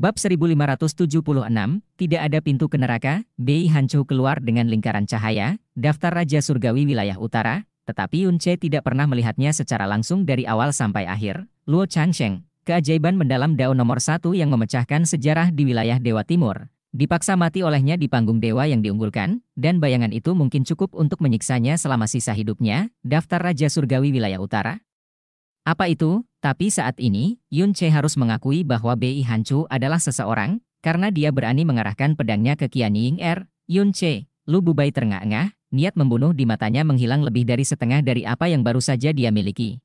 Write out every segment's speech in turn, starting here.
Bab 1576, Tidak ada pintu ke neraka, Bei Hancu keluar dengan lingkaran cahaya, daftar Raja Surgawi wilayah utara, tetapi Yun Che tidak pernah melihatnya secara langsung dari awal sampai akhir. Luo Changsheng, keajaiban mendalam Dao nomor satu yang memecahkan sejarah di wilayah Dewa Timur. Dipaksa mati olehnya di panggung dewa yang diunggulkan, dan bayangan itu mungkin cukup untuk menyiksanya selama sisa hidupnya, daftar Raja Surgawi wilayah utara, apa itu? Tapi saat ini, Yun Che harus mengakui bahwa Bei Hancu adalah seseorang, karena dia berani mengarahkan pedangnya ke Qian Ying Er, Yun Che, Lu Bubai terengah-engah, niat membunuh di matanya menghilang lebih dari setengah dari apa yang baru saja dia miliki.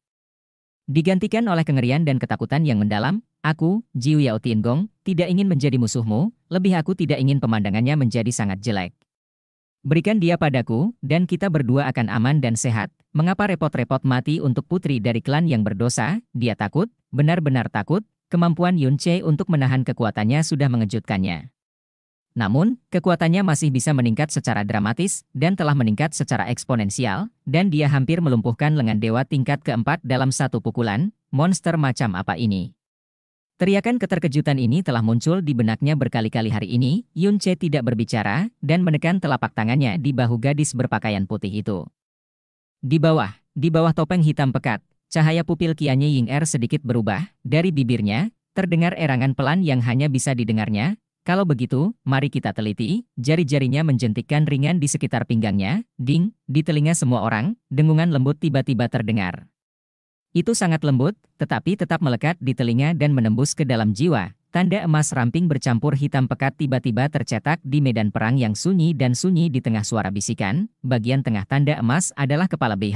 Digantikan oleh kengerian dan ketakutan yang mendalam, aku, Jiu Yao Gong, tidak ingin menjadi musuhmu, lebih aku tidak ingin pemandangannya menjadi sangat jelek. Berikan dia padaku, dan kita berdua akan aman dan sehat. Mengapa repot-repot mati untuk putri dari klan yang berdosa? Dia takut, benar-benar takut. Kemampuan Yun Che untuk menahan kekuatannya sudah mengejutkannya. Namun, kekuatannya masih bisa meningkat secara dramatis dan telah meningkat secara eksponensial, dan dia hampir melumpuhkan lengan dewa tingkat keempat dalam satu pukulan. Monster macam apa ini? Teriakan keterkejutan ini telah muncul di benaknya berkali-kali hari ini, Yun Che tidak berbicara, dan menekan telapak tangannya di bahu gadis berpakaian putih itu. Di bawah, di bawah topeng hitam pekat, cahaya pupil Kianye Ying Er sedikit berubah, dari bibirnya, terdengar erangan pelan yang hanya bisa didengarnya, kalau begitu, mari kita teliti, jari-jarinya menjentikkan ringan di sekitar pinggangnya, ding, di telinga semua orang, dengungan lembut tiba-tiba terdengar. Itu sangat lembut, tetapi tetap melekat di telinga dan menembus ke dalam jiwa. Tanda emas ramping bercampur hitam pekat tiba-tiba tercetak di medan perang yang sunyi dan sunyi di tengah suara bisikan. Bagian tengah tanda emas adalah kepala Bei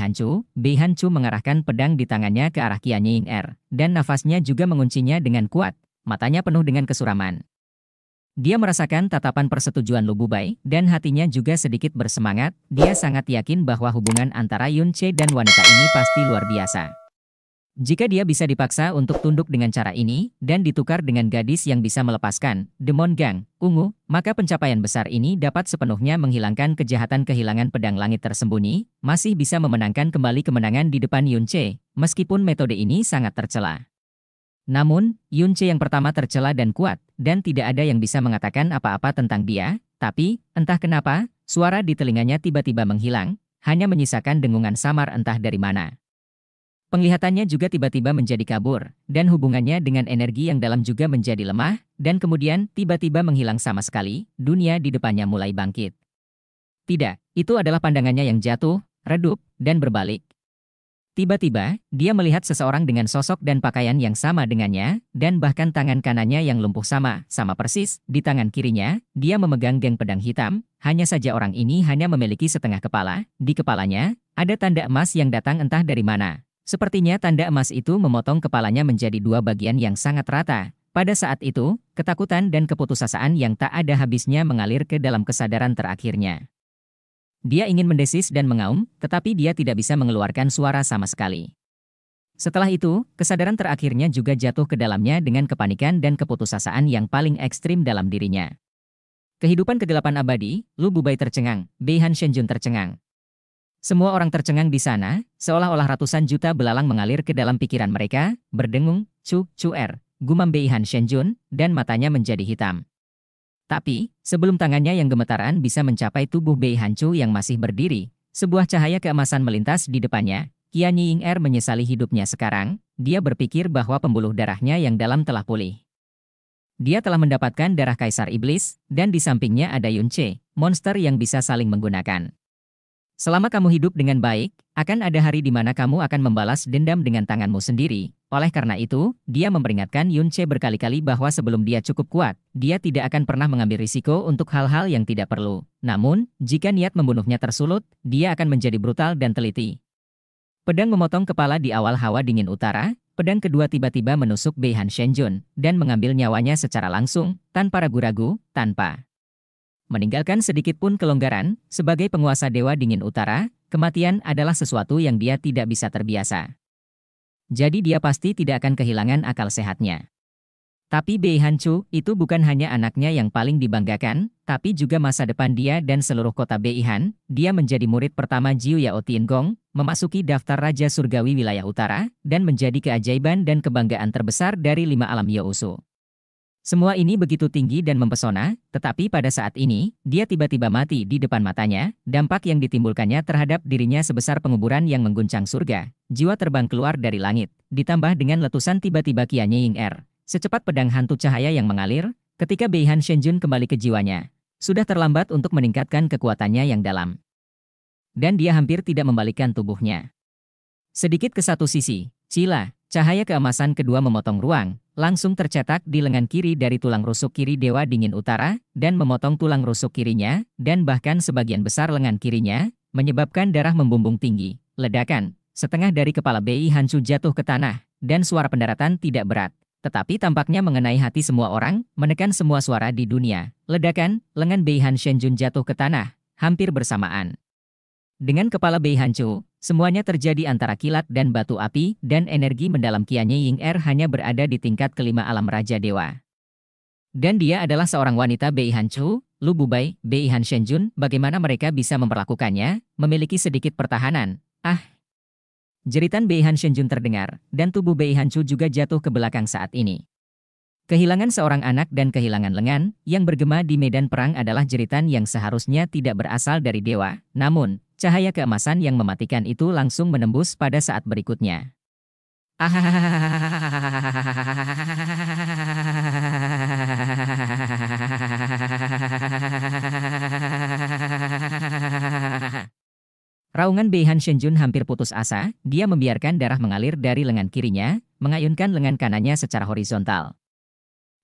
Bei Hancu mengarahkan pedang di tangannya ke arah Kian Ying Er, dan nafasnya juga menguncinya dengan kuat. Matanya penuh dengan kesuraman. Dia merasakan tatapan persetujuan Lu Bubai, dan hatinya juga sedikit bersemangat. Dia sangat yakin bahwa hubungan antara Yun Che dan wanita ini pasti luar biasa. Jika dia bisa dipaksa untuk tunduk dengan cara ini, dan ditukar dengan gadis yang bisa melepaskan, demon gang, ungu, maka pencapaian besar ini dapat sepenuhnya menghilangkan kejahatan kehilangan pedang langit tersembunyi, masih bisa memenangkan kembali kemenangan di depan Yun Che, meskipun metode ini sangat tercela. Namun, Yun Che yang pertama tercela dan kuat, dan tidak ada yang bisa mengatakan apa-apa tentang dia, tapi, entah kenapa, suara di telinganya tiba-tiba menghilang, hanya menyisakan dengungan samar entah dari mana. Penglihatannya juga tiba-tiba menjadi kabur, dan hubungannya dengan energi yang dalam juga menjadi lemah, dan kemudian tiba-tiba menghilang sama sekali, dunia di depannya mulai bangkit. Tidak, itu adalah pandangannya yang jatuh, redup, dan berbalik. Tiba-tiba, dia melihat seseorang dengan sosok dan pakaian yang sama dengannya, dan bahkan tangan kanannya yang lumpuh sama, sama persis, di tangan kirinya, dia memegang geng pedang hitam, hanya saja orang ini hanya memiliki setengah kepala, di kepalanya, ada tanda emas yang datang entah dari mana, Sepertinya tanda emas itu memotong kepalanya menjadi dua bagian yang sangat rata. Pada saat itu, ketakutan dan keputusasaan yang tak ada habisnya mengalir ke dalam kesadaran terakhirnya. Dia ingin mendesis dan mengaum, tetapi dia tidak bisa mengeluarkan suara sama sekali. Setelah itu, kesadaran terakhirnya juga jatuh ke dalamnya dengan kepanikan dan keputusasaan yang paling ekstrim dalam dirinya. Kehidupan kegelapan abadi, Lu Bubai tercengang, Bei Han Shenjun tercengang, semua orang tercengang di sana, seolah-olah ratusan juta belalang mengalir ke dalam pikiran mereka, berdengung, cu, Er, gumam Bei Han Shenjun, dan matanya menjadi hitam. Tapi, sebelum tangannya yang gemetaran bisa mencapai tubuh Bei Han Chu yang masih berdiri, sebuah cahaya keemasan melintas di depannya, Qian Ying Er menyesali hidupnya sekarang, dia berpikir bahwa pembuluh darahnya yang dalam telah pulih. Dia telah mendapatkan darah kaisar iblis, dan di sampingnya ada Yun Che, monster yang bisa saling menggunakan. Selama kamu hidup dengan baik, akan ada hari di mana kamu akan membalas dendam dengan tanganmu sendiri. Oleh karena itu, dia memperingatkan Yun Che berkali-kali bahwa sebelum dia cukup kuat, dia tidak akan pernah mengambil risiko untuk hal-hal yang tidak perlu. Namun, jika niat membunuhnya tersulut, dia akan menjadi brutal dan teliti. Pedang memotong kepala di awal hawa dingin utara, pedang kedua tiba-tiba menusuk Beihan Shenjun, dan mengambil nyawanya secara langsung, tanpa ragu-ragu, tanpa meninggalkan sedikit pun kelonggaran, sebagai penguasa Dewa Dingin Utara, kematian adalah sesuatu yang dia tidak bisa terbiasa. Jadi dia pasti tidak akan kehilangan akal sehatnya. Tapi Bei Hancu itu bukan hanya anaknya yang paling dibanggakan, tapi juga masa depan dia dan seluruh kota Bei Han. Dia menjadi murid pertama Jiu Yao Gong, memasuki daftar Raja Surgawi wilayah utara, dan menjadi keajaiban dan kebanggaan terbesar dari lima alam Yousu. Semua ini begitu tinggi dan mempesona, tetapi pada saat ini, dia tiba-tiba mati di depan matanya, dampak yang ditimbulkannya terhadap dirinya sebesar penguburan yang mengguncang surga. Jiwa terbang keluar dari langit, ditambah dengan letusan tiba-tiba Qianye Ying Er. Secepat pedang hantu cahaya yang mengalir, ketika Beihan Shenjun kembali ke jiwanya. Sudah terlambat untuk meningkatkan kekuatannya yang dalam. Dan dia hampir tidak membalikkan tubuhnya. Sedikit ke satu sisi, Cila, cahaya keemasan kedua memotong ruang, langsung tercetak di lengan kiri dari tulang rusuk kiri Dewa Dingin Utara, dan memotong tulang rusuk kirinya, dan bahkan sebagian besar lengan kirinya, menyebabkan darah membumbung tinggi. Ledakan, setengah dari kepala BI Hancu jatuh ke tanah, dan suara pendaratan tidak berat. Tetapi tampaknya mengenai hati semua orang, menekan semua suara di dunia. Ledakan, lengan Bei Han Shenjun jatuh ke tanah, hampir bersamaan. Dengan kepala Bei Hancu, semuanya terjadi antara kilat dan batu api, dan energi mendalam Kianye Ying Er hanya berada di tingkat kelima alam Raja Dewa. Dan dia adalah seorang wanita Bei Hancu, Lu Bubai, Bei Han Shenjun, bagaimana mereka bisa memperlakukannya, memiliki sedikit pertahanan. Ah! Jeritan Bei Han Shenjun terdengar, dan tubuh Bei Hancu juga jatuh ke belakang saat ini. Kehilangan seorang anak dan kehilangan lengan yang bergema di medan perang adalah jeritan yang seharusnya tidak berasal dari dewa, namun Cahaya keemasan yang mematikan itu langsung menembus pada saat berikutnya. Raungan Beihan Shenjun hampir putus asa, dia membiarkan darah mengalir dari lengan kirinya, mengayunkan lengan kanannya secara horizontal.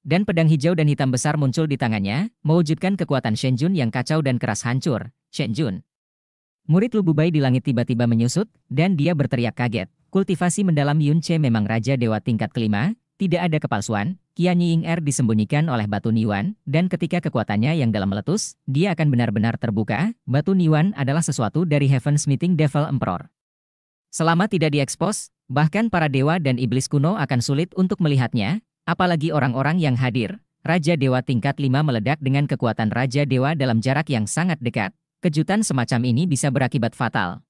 Dan pedang hijau dan hitam besar muncul di tangannya, mewujudkan kekuatan Shenjun yang kacau dan keras hancur. Shenjun, Murid Lububai di langit tiba-tiba menyusut, dan dia berteriak kaget. Kultivasi mendalam Yun Che memang raja dewa tingkat kelima, tidak ada kepalsuan, Qian Ying Er disembunyikan oleh batu niwan, dan ketika kekuatannya yang dalam meletus, dia akan benar-benar terbuka, batu niwan adalah sesuatu dari Heaven's Meeting Devil Emperor. Selama tidak diekspos, bahkan para dewa dan iblis kuno akan sulit untuk melihatnya, apalagi orang-orang yang hadir. Raja Dewa tingkat 5 meledak dengan kekuatan Raja Dewa dalam jarak yang sangat dekat, Kejutan semacam ini bisa berakibat fatal.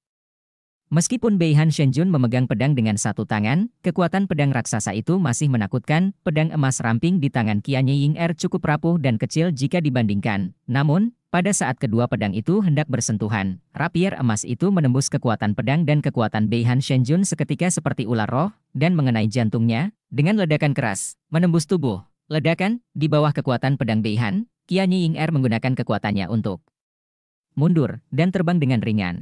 Meskipun Beihan Shenjun memegang pedang dengan satu tangan, kekuatan pedang raksasa itu masih menakutkan. Pedang emas ramping di tangan Qianye Ying Er cukup rapuh dan kecil jika dibandingkan. Namun, pada saat kedua pedang itu hendak bersentuhan, rapier emas itu menembus kekuatan pedang dan kekuatan Beihan Shenjun seketika seperti ular roh, dan mengenai jantungnya, dengan ledakan keras, menembus tubuh. Ledakan, di bawah kekuatan pedang Beihan, Qianye Ying Er menggunakan kekuatannya untuk mundur, dan terbang dengan ringan.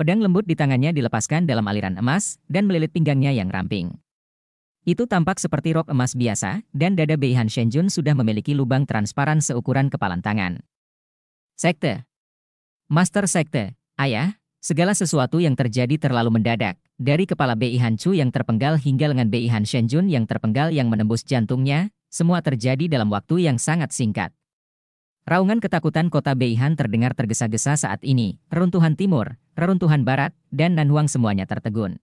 Pedang lembut di tangannya dilepaskan dalam aliran emas dan melilit pinggangnya yang ramping. Itu tampak seperti rok emas biasa, dan dada Beihan Shenjun sudah memiliki lubang transparan seukuran kepalan tangan. Sekte Master Sekte, ayah, segala sesuatu yang terjadi terlalu mendadak, dari kepala Bei Chu yang terpenggal hingga lengan Bei Shenjun yang terpenggal yang menembus jantungnya, semua terjadi dalam waktu yang sangat singkat. Raungan ketakutan kota Beihan terdengar tergesa-gesa saat ini, reruntuhan timur, reruntuhan barat, dan Nanhuang semuanya tertegun.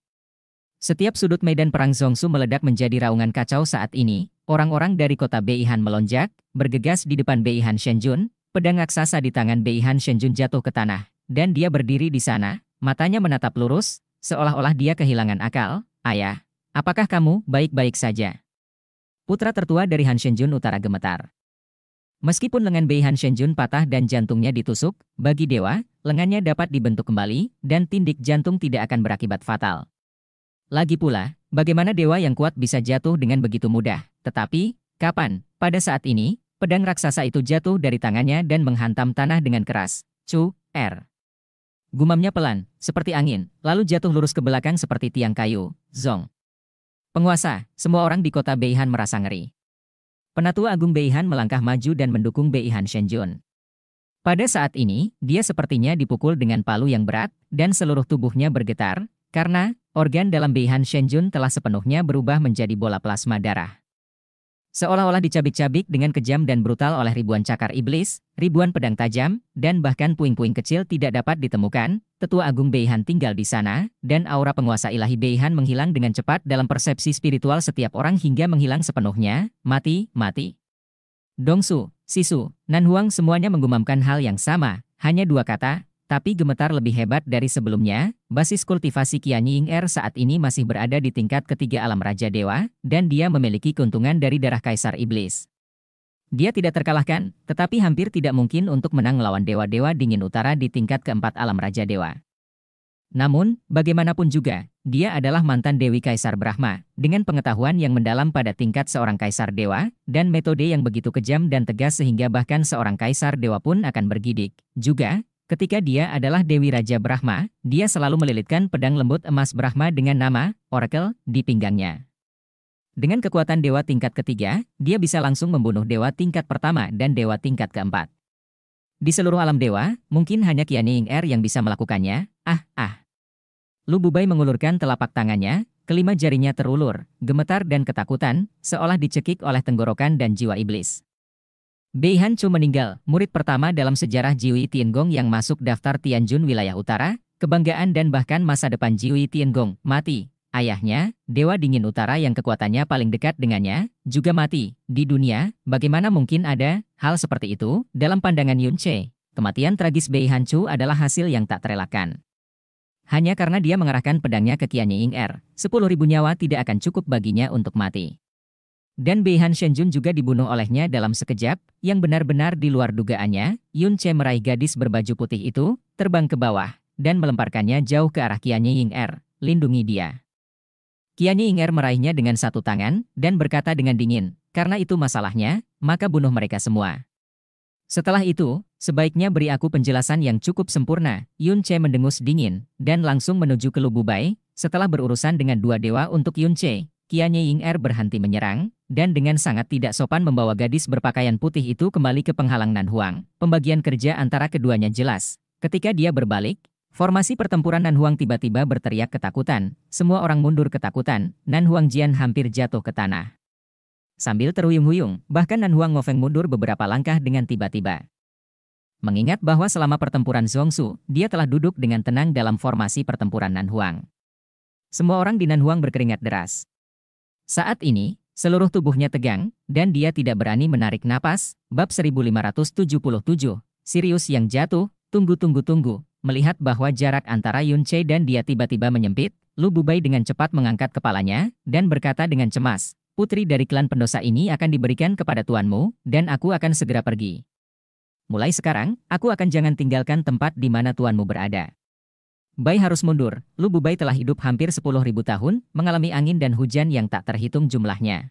Setiap sudut medan perang Zongsu meledak menjadi raungan kacau saat ini, orang-orang dari kota Beihan melonjak, bergegas di depan Beihan Shenjun, pedang raksasa di tangan Beihan Shenjun jatuh ke tanah, dan dia berdiri di sana, matanya menatap lurus, seolah-olah dia kehilangan akal, ayah, apakah kamu baik-baik saja? Putra tertua dari Han Shenjun Utara gemetar. Meskipun lengan Bei Han Shenjun patah dan jantungnya ditusuk, bagi dewa, lengannya dapat dibentuk kembali, dan tindik jantung tidak akan berakibat fatal. Lagi pula, bagaimana dewa yang kuat bisa jatuh dengan begitu mudah? Tetapi, kapan? Pada saat ini, pedang raksasa itu jatuh dari tangannya dan menghantam tanah dengan keras. Chu R. Er. Gumamnya pelan, seperti angin, lalu jatuh lurus ke belakang seperti tiang kayu. Zong. Penguasa, semua orang di kota Beihan merasa ngeri. Penatua Agung Beihan melangkah maju dan mendukung Beihan Shenjun. Pada saat ini, dia sepertinya dipukul dengan palu yang berat, dan seluruh tubuhnya bergetar, karena organ dalam Beihan Shenjun telah sepenuhnya berubah menjadi bola plasma darah. Seolah-olah dicabik-cabik dengan kejam dan brutal oleh ribuan cakar iblis, ribuan pedang tajam, dan bahkan puing-puing kecil tidak dapat ditemukan, tetua agung Beihan tinggal di sana, dan aura penguasa ilahi Beihan menghilang dengan cepat dalam persepsi spiritual setiap orang hingga menghilang sepenuhnya, mati, mati. Dongsu, Sisu, Nanhuang semuanya menggumamkan hal yang sama, hanya dua kata, tapi gemetar lebih hebat dari sebelumnya, basis kultivasi Qian Ying Er saat ini masih berada di tingkat ketiga alam Raja Dewa, dan dia memiliki keuntungan dari darah Kaisar Iblis. Dia tidak terkalahkan, tetapi hampir tidak mungkin untuk menang melawan dewa-dewa dingin utara di tingkat keempat alam Raja Dewa. Namun, bagaimanapun juga, dia adalah mantan Dewi Kaisar Brahma, dengan pengetahuan yang mendalam pada tingkat seorang Kaisar Dewa, dan metode yang begitu kejam dan tegas sehingga bahkan seorang Kaisar Dewa pun akan bergidik. Juga, Ketika dia adalah Dewi Raja Brahma, dia selalu melilitkan pedang lembut emas Brahma dengan nama, Oracle, di pinggangnya. Dengan kekuatan dewa tingkat ketiga, dia bisa langsung membunuh dewa tingkat pertama dan dewa tingkat keempat. Di seluruh alam dewa, mungkin hanya Qianyi Er yang bisa melakukannya, ah ah. Lu Bubai mengulurkan telapak tangannya, kelima jarinya terulur, gemetar dan ketakutan, seolah dicekik oleh tenggorokan dan jiwa iblis. Bei Hancu meninggal, murid pertama dalam sejarah Jiwi Tiengong yang masuk daftar Tianjun wilayah utara, kebanggaan dan bahkan masa depan Jiwi Tiengong, mati. Ayahnya, Dewa Dingin Utara yang kekuatannya paling dekat dengannya, juga mati. Di dunia, bagaimana mungkin ada hal seperti itu dalam pandangan Yun Che? Kematian tragis Bei Hancu adalah hasil yang tak terelakkan. Hanya karena dia mengarahkan pedangnya ke Kianying Er, 10.000 nyawa tidak akan cukup baginya untuk mati. Dan Beihan Shenjun juga dibunuh olehnya dalam sekejap, yang benar-benar di luar dugaannya, Yun Che meraih gadis berbaju putih itu, terbang ke bawah, dan melemparkannya jauh ke arah Kianye Ying Er, lindungi dia. Kianye Ying Er meraihnya dengan satu tangan, dan berkata dengan dingin, karena itu masalahnya, maka bunuh mereka semua. Setelah itu, sebaiknya beri aku penjelasan yang cukup sempurna, Yun Che mendengus dingin, dan langsung menuju ke Lububai, setelah berurusan dengan dua dewa untuk Yun Che, Kianye Ying Er berhenti menyerang, dan dengan sangat tidak sopan membawa gadis berpakaian putih itu kembali ke penghalang Nan Huang. Pembagian kerja antara keduanya jelas. Ketika dia berbalik, formasi pertempuran Nan Huang tiba-tiba berteriak ketakutan. Semua orang mundur ketakutan. Nan Huang Jian hampir jatuh ke tanah. Sambil terhuyung-huyung, bahkan Nan Huang Ngofeng mundur beberapa langkah dengan tiba-tiba. Mengingat bahwa selama pertempuran Zongsu, dia telah duduk dengan tenang dalam formasi pertempuran Nan Huang. Semua orang di Nan Huang berkeringat deras. Saat ini, seluruh tubuhnya tegang, dan dia tidak berani menarik napas. Bab 1577, Sirius yang jatuh, tunggu-tunggu-tunggu, melihat bahwa jarak antara Yun Che dan dia tiba-tiba menyempit, Lu Bubai dengan cepat mengangkat kepalanya, dan berkata dengan cemas, putri dari klan pendosa ini akan diberikan kepada tuanmu, dan aku akan segera pergi. Mulai sekarang, aku akan jangan tinggalkan tempat di mana tuanmu berada. Bai harus mundur, Lubu Bai telah hidup hampir 10.000 tahun, mengalami angin dan hujan yang tak terhitung jumlahnya.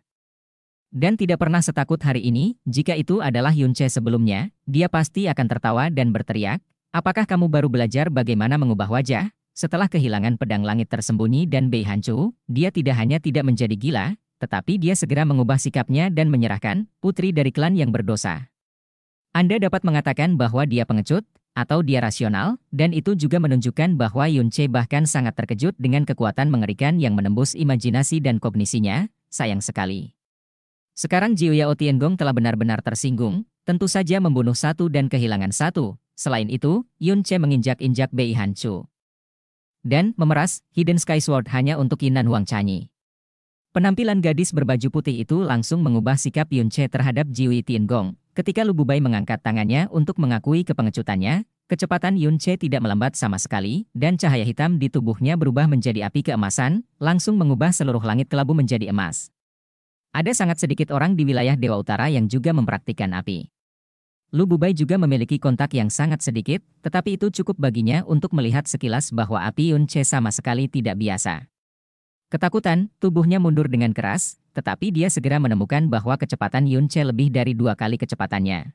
Dan tidak pernah setakut hari ini, jika itu adalah Yunche sebelumnya, dia pasti akan tertawa dan berteriak, apakah kamu baru belajar bagaimana mengubah wajah? Setelah kehilangan pedang langit tersembunyi dan Bei Hancu, dia tidak hanya tidak menjadi gila, tetapi dia segera mengubah sikapnya dan menyerahkan putri dari klan yang berdosa. Anda dapat mengatakan bahwa dia pengecut, atau dia rasional, dan itu juga menunjukkan bahwa Yun Yunche bahkan sangat terkejut dengan kekuatan mengerikan yang menembus imajinasi dan kognisinya, sayang sekali. Sekarang Jiu Yao Tiengong telah benar-benar tersinggung, tentu saja membunuh satu dan kehilangan satu. Selain itu, Yun Yunche menginjak-injak Bei Hanchu. Dan, memeras, Hidden Sky Sword hanya untuk Yinan Huang Chanyi. Penampilan gadis berbaju putih itu langsung mengubah sikap Yun Yunche terhadap Jiu Yi Tiengong, Ketika Lububai mengangkat tangannya untuk mengakui kepengecutannya, kecepatan Yun Che tidak melambat sama sekali, dan cahaya hitam di tubuhnya berubah menjadi api keemasan, langsung mengubah seluruh langit kelabu menjadi emas. Ada sangat sedikit orang di wilayah Dewa Utara yang juga mempraktikkan api. Lububai juga memiliki kontak yang sangat sedikit, tetapi itu cukup baginya untuk melihat sekilas bahwa api Yun Che sama sekali tidak biasa. Ketakutan, tubuhnya mundur dengan keras, tetapi dia segera menemukan bahwa kecepatan Yunche lebih dari dua kali kecepatannya.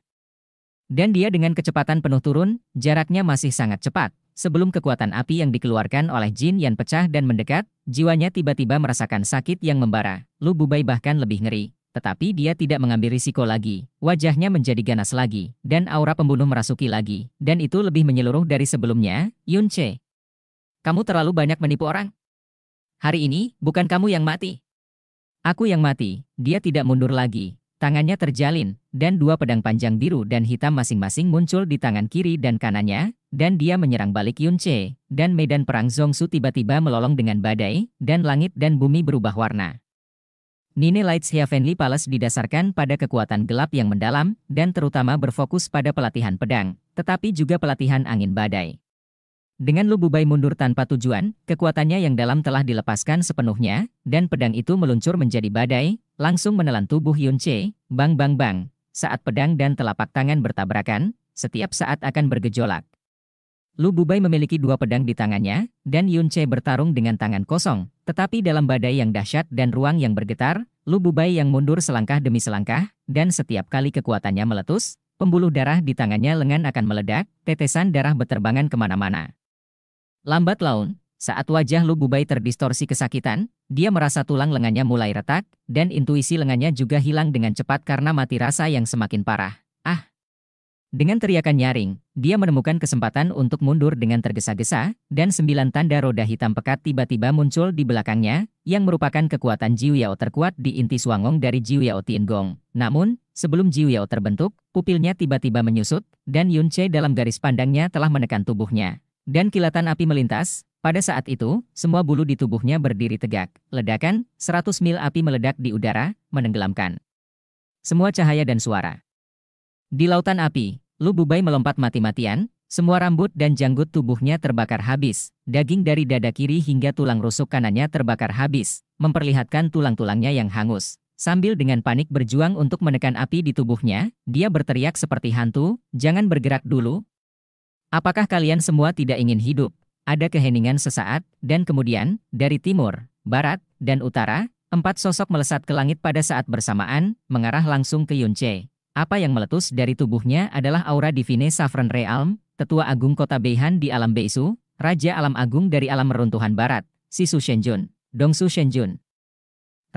Dan dia dengan kecepatan penuh turun, jaraknya masih sangat cepat. Sebelum kekuatan api yang dikeluarkan oleh Jin Yan pecah dan mendekat, jiwanya tiba-tiba merasakan sakit yang membara. Lu Bubai bahkan lebih ngeri. Tetapi dia tidak mengambil risiko lagi. Wajahnya menjadi ganas lagi, dan aura pembunuh merasuki lagi. Dan itu lebih menyeluruh dari sebelumnya, Yunche. Kamu terlalu banyak menipu orang. Hari ini, bukan kamu yang mati. Aku yang mati, dia tidak mundur lagi. Tangannya terjalin, dan dua pedang panjang biru dan hitam masing-masing muncul di tangan kiri dan kanannya, dan dia menyerang balik Yun Che, dan medan perang Zongsu tiba-tiba melolong dengan badai, dan langit dan bumi berubah warna. Nine Lights Heavenly Palace didasarkan pada kekuatan gelap yang mendalam, dan terutama berfokus pada pelatihan pedang, tetapi juga pelatihan angin badai. Dengan Lububai mundur tanpa tujuan, kekuatannya yang dalam telah dilepaskan sepenuhnya, dan pedang itu meluncur menjadi badai, langsung menelan tubuh Yun bang bang bang. Saat pedang dan telapak tangan bertabrakan, setiap saat akan bergejolak. Lububai memiliki dua pedang di tangannya, dan Yun bertarung dengan tangan kosong. Tetapi dalam badai yang dahsyat dan ruang yang bergetar, Lububai yang mundur selangkah demi selangkah, dan setiap kali kekuatannya meletus, pembuluh darah di tangannya lengan akan meledak, tetesan darah beterbangan kemana-mana. Lambat laun, saat wajah Lububai terdistorsi kesakitan, dia merasa tulang lengannya mulai retak, dan intuisi lengannya juga hilang dengan cepat karena mati rasa yang semakin parah. Ah! Dengan teriakan nyaring, dia menemukan kesempatan untuk mundur dengan tergesa-gesa, dan sembilan tanda roda hitam pekat tiba-tiba muncul di belakangnya, yang merupakan kekuatan Jiu Yao terkuat di inti suangong dari Jiu Yao Gong. Namun, sebelum Jiu Yao terbentuk, pupilnya tiba-tiba menyusut, dan Yun Che dalam garis pandangnya telah menekan tubuhnya dan kilatan api melintas, pada saat itu, semua bulu di tubuhnya berdiri tegak. Ledakan, 100 mil api meledak di udara, menenggelamkan. Semua cahaya dan suara. Di lautan api, Lu Bubai melompat mati-matian, semua rambut dan janggut tubuhnya terbakar habis, daging dari dada kiri hingga tulang rusuk kanannya terbakar habis, memperlihatkan tulang-tulangnya yang hangus. Sambil dengan panik berjuang untuk menekan api di tubuhnya, dia berteriak seperti hantu, jangan bergerak dulu, Apakah kalian semua tidak ingin hidup? Ada keheningan sesaat, dan kemudian, dari timur, barat, dan utara, empat sosok melesat ke langit pada saat bersamaan, mengarah langsung ke Yunche. Apa yang meletus dari tubuhnya adalah aura divine Saffron Realm, tetua agung kota Beihan di alam Beisu, raja alam agung dari alam meruntuhan barat, Sisu Shenjun, Dongsu Shenjun.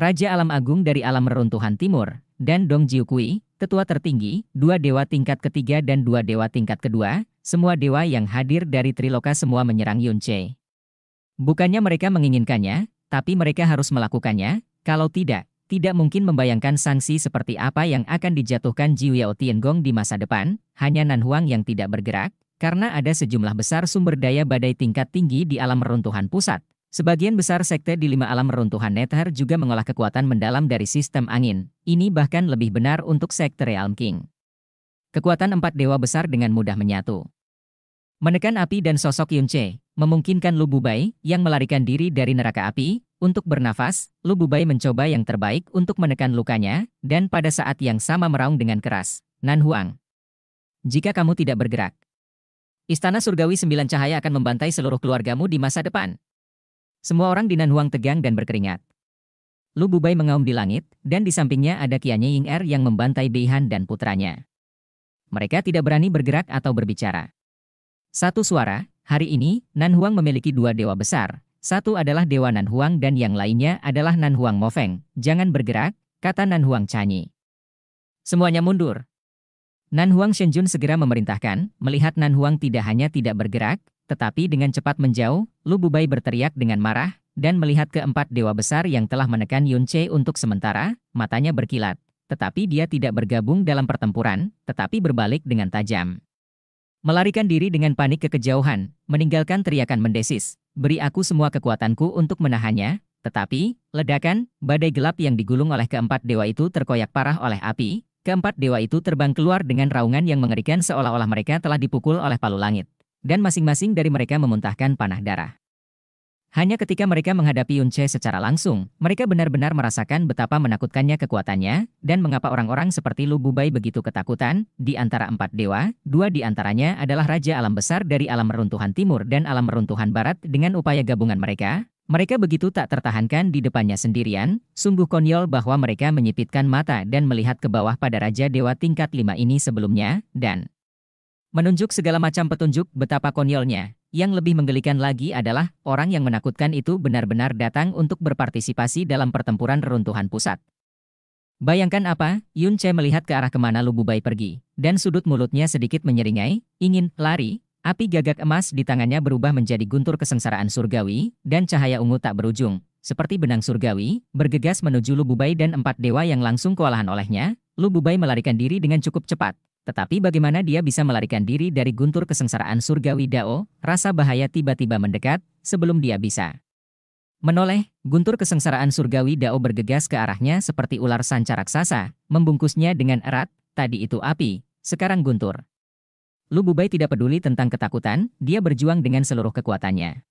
Raja alam agung dari alam meruntuhan timur, dan Dong Jiukui, ketua tertinggi, dua dewa tingkat ketiga dan dua dewa tingkat kedua, semua dewa yang hadir dari Triloka semua menyerang Yunche. Bukannya mereka menginginkannya, tapi mereka harus melakukannya, kalau tidak, tidak mungkin membayangkan sanksi seperti apa yang akan dijatuhkan Jiuyao Tiengong di masa depan, hanya Nan Huang yang tidak bergerak, karena ada sejumlah besar sumber daya badai tingkat tinggi di alam reruntuhan pusat, Sebagian besar sekte di lima alam reruntuhan Nether juga mengolah kekuatan mendalam dari sistem angin. Ini bahkan lebih benar untuk sekte Realm King. Kekuatan empat dewa besar dengan mudah menyatu. Menekan api dan sosok Yunche, memungkinkan Lu Bubai yang melarikan diri dari neraka api untuk bernafas. Lu Bubai mencoba yang terbaik untuk menekan lukanya dan pada saat yang sama meraung dengan keras. Nan Huang. Jika kamu tidak bergerak, Istana Surgawi Sembilan Cahaya akan membantai seluruh keluargamu di masa depan. Semua orang di Nanhuang tegang dan berkeringat. Lu Bubai mengaum di langit, dan di sampingnya ada Kianye Ying Er yang membantai Beihan dan putranya. Mereka tidak berani bergerak atau berbicara. Satu suara, hari ini, Nanhuang memiliki dua dewa besar. Satu adalah Dewa Nanhuang dan yang lainnya adalah Nanhuang Mofeng. Jangan bergerak, kata Nanhuang Chanyi. Semuanya mundur. Nanhuang Shenjun segera memerintahkan, melihat Nanhuang tidak hanya tidak bergerak, tetapi dengan cepat menjauh, Lu Bubai berteriak dengan marah, dan melihat keempat dewa besar yang telah menekan Yun Che untuk sementara, matanya berkilat. Tetapi dia tidak bergabung dalam pertempuran, tetapi berbalik dengan tajam. Melarikan diri dengan panik ke kejauhan, meninggalkan teriakan mendesis, beri aku semua kekuatanku untuk menahannya, tetapi, ledakan, badai gelap yang digulung oleh keempat dewa itu terkoyak parah oleh api, keempat dewa itu terbang keluar dengan raungan yang mengerikan seolah-olah mereka telah dipukul oleh palu langit dan masing-masing dari mereka memuntahkan panah darah. Hanya ketika mereka menghadapi Yunche secara langsung, mereka benar-benar merasakan betapa menakutkannya kekuatannya, dan mengapa orang-orang seperti Lu Bubai begitu ketakutan. Di antara empat dewa, dua di antaranya adalah Raja Alam Besar dari Alam Meruntuhan Timur dan Alam Meruntuhan Barat dengan upaya gabungan mereka. Mereka begitu tak tertahankan di depannya sendirian, sungguh konyol bahwa mereka menyipitkan mata dan melihat ke bawah pada Raja Dewa tingkat lima ini sebelumnya, dan Menunjuk segala macam petunjuk betapa konyolnya. Yang lebih menggelikan lagi adalah orang yang menakutkan itu benar-benar datang untuk berpartisipasi dalam pertempuran reruntuhan pusat. Bayangkan apa, Yun Che melihat ke arah kemana Lu Bubai pergi, dan sudut mulutnya sedikit menyeringai, ingin lari, api gagak emas di tangannya berubah menjadi guntur kesengsaraan surgawi, dan cahaya ungu tak berujung, seperti benang surgawi, bergegas menuju Lu Lububai dan empat dewa yang langsung kewalahan olehnya, Lu Lububai melarikan diri dengan cukup cepat, tetapi bagaimana dia bisa melarikan diri dari guntur kesengsaraan surgawi Dao, rasa bahaya tiba-tiba mendekat, sebelum dia bisa. Menoleh, guntur kesengsaraan surgawi Dao bergegas ke arahnya seperti ular sanca raksasa, membungkusnya dengan erat, tadi itu api, sekarang guntur. Lububai tidak peduli tentang ketakutan, dia berjuang dengan seluruh kekuatannya.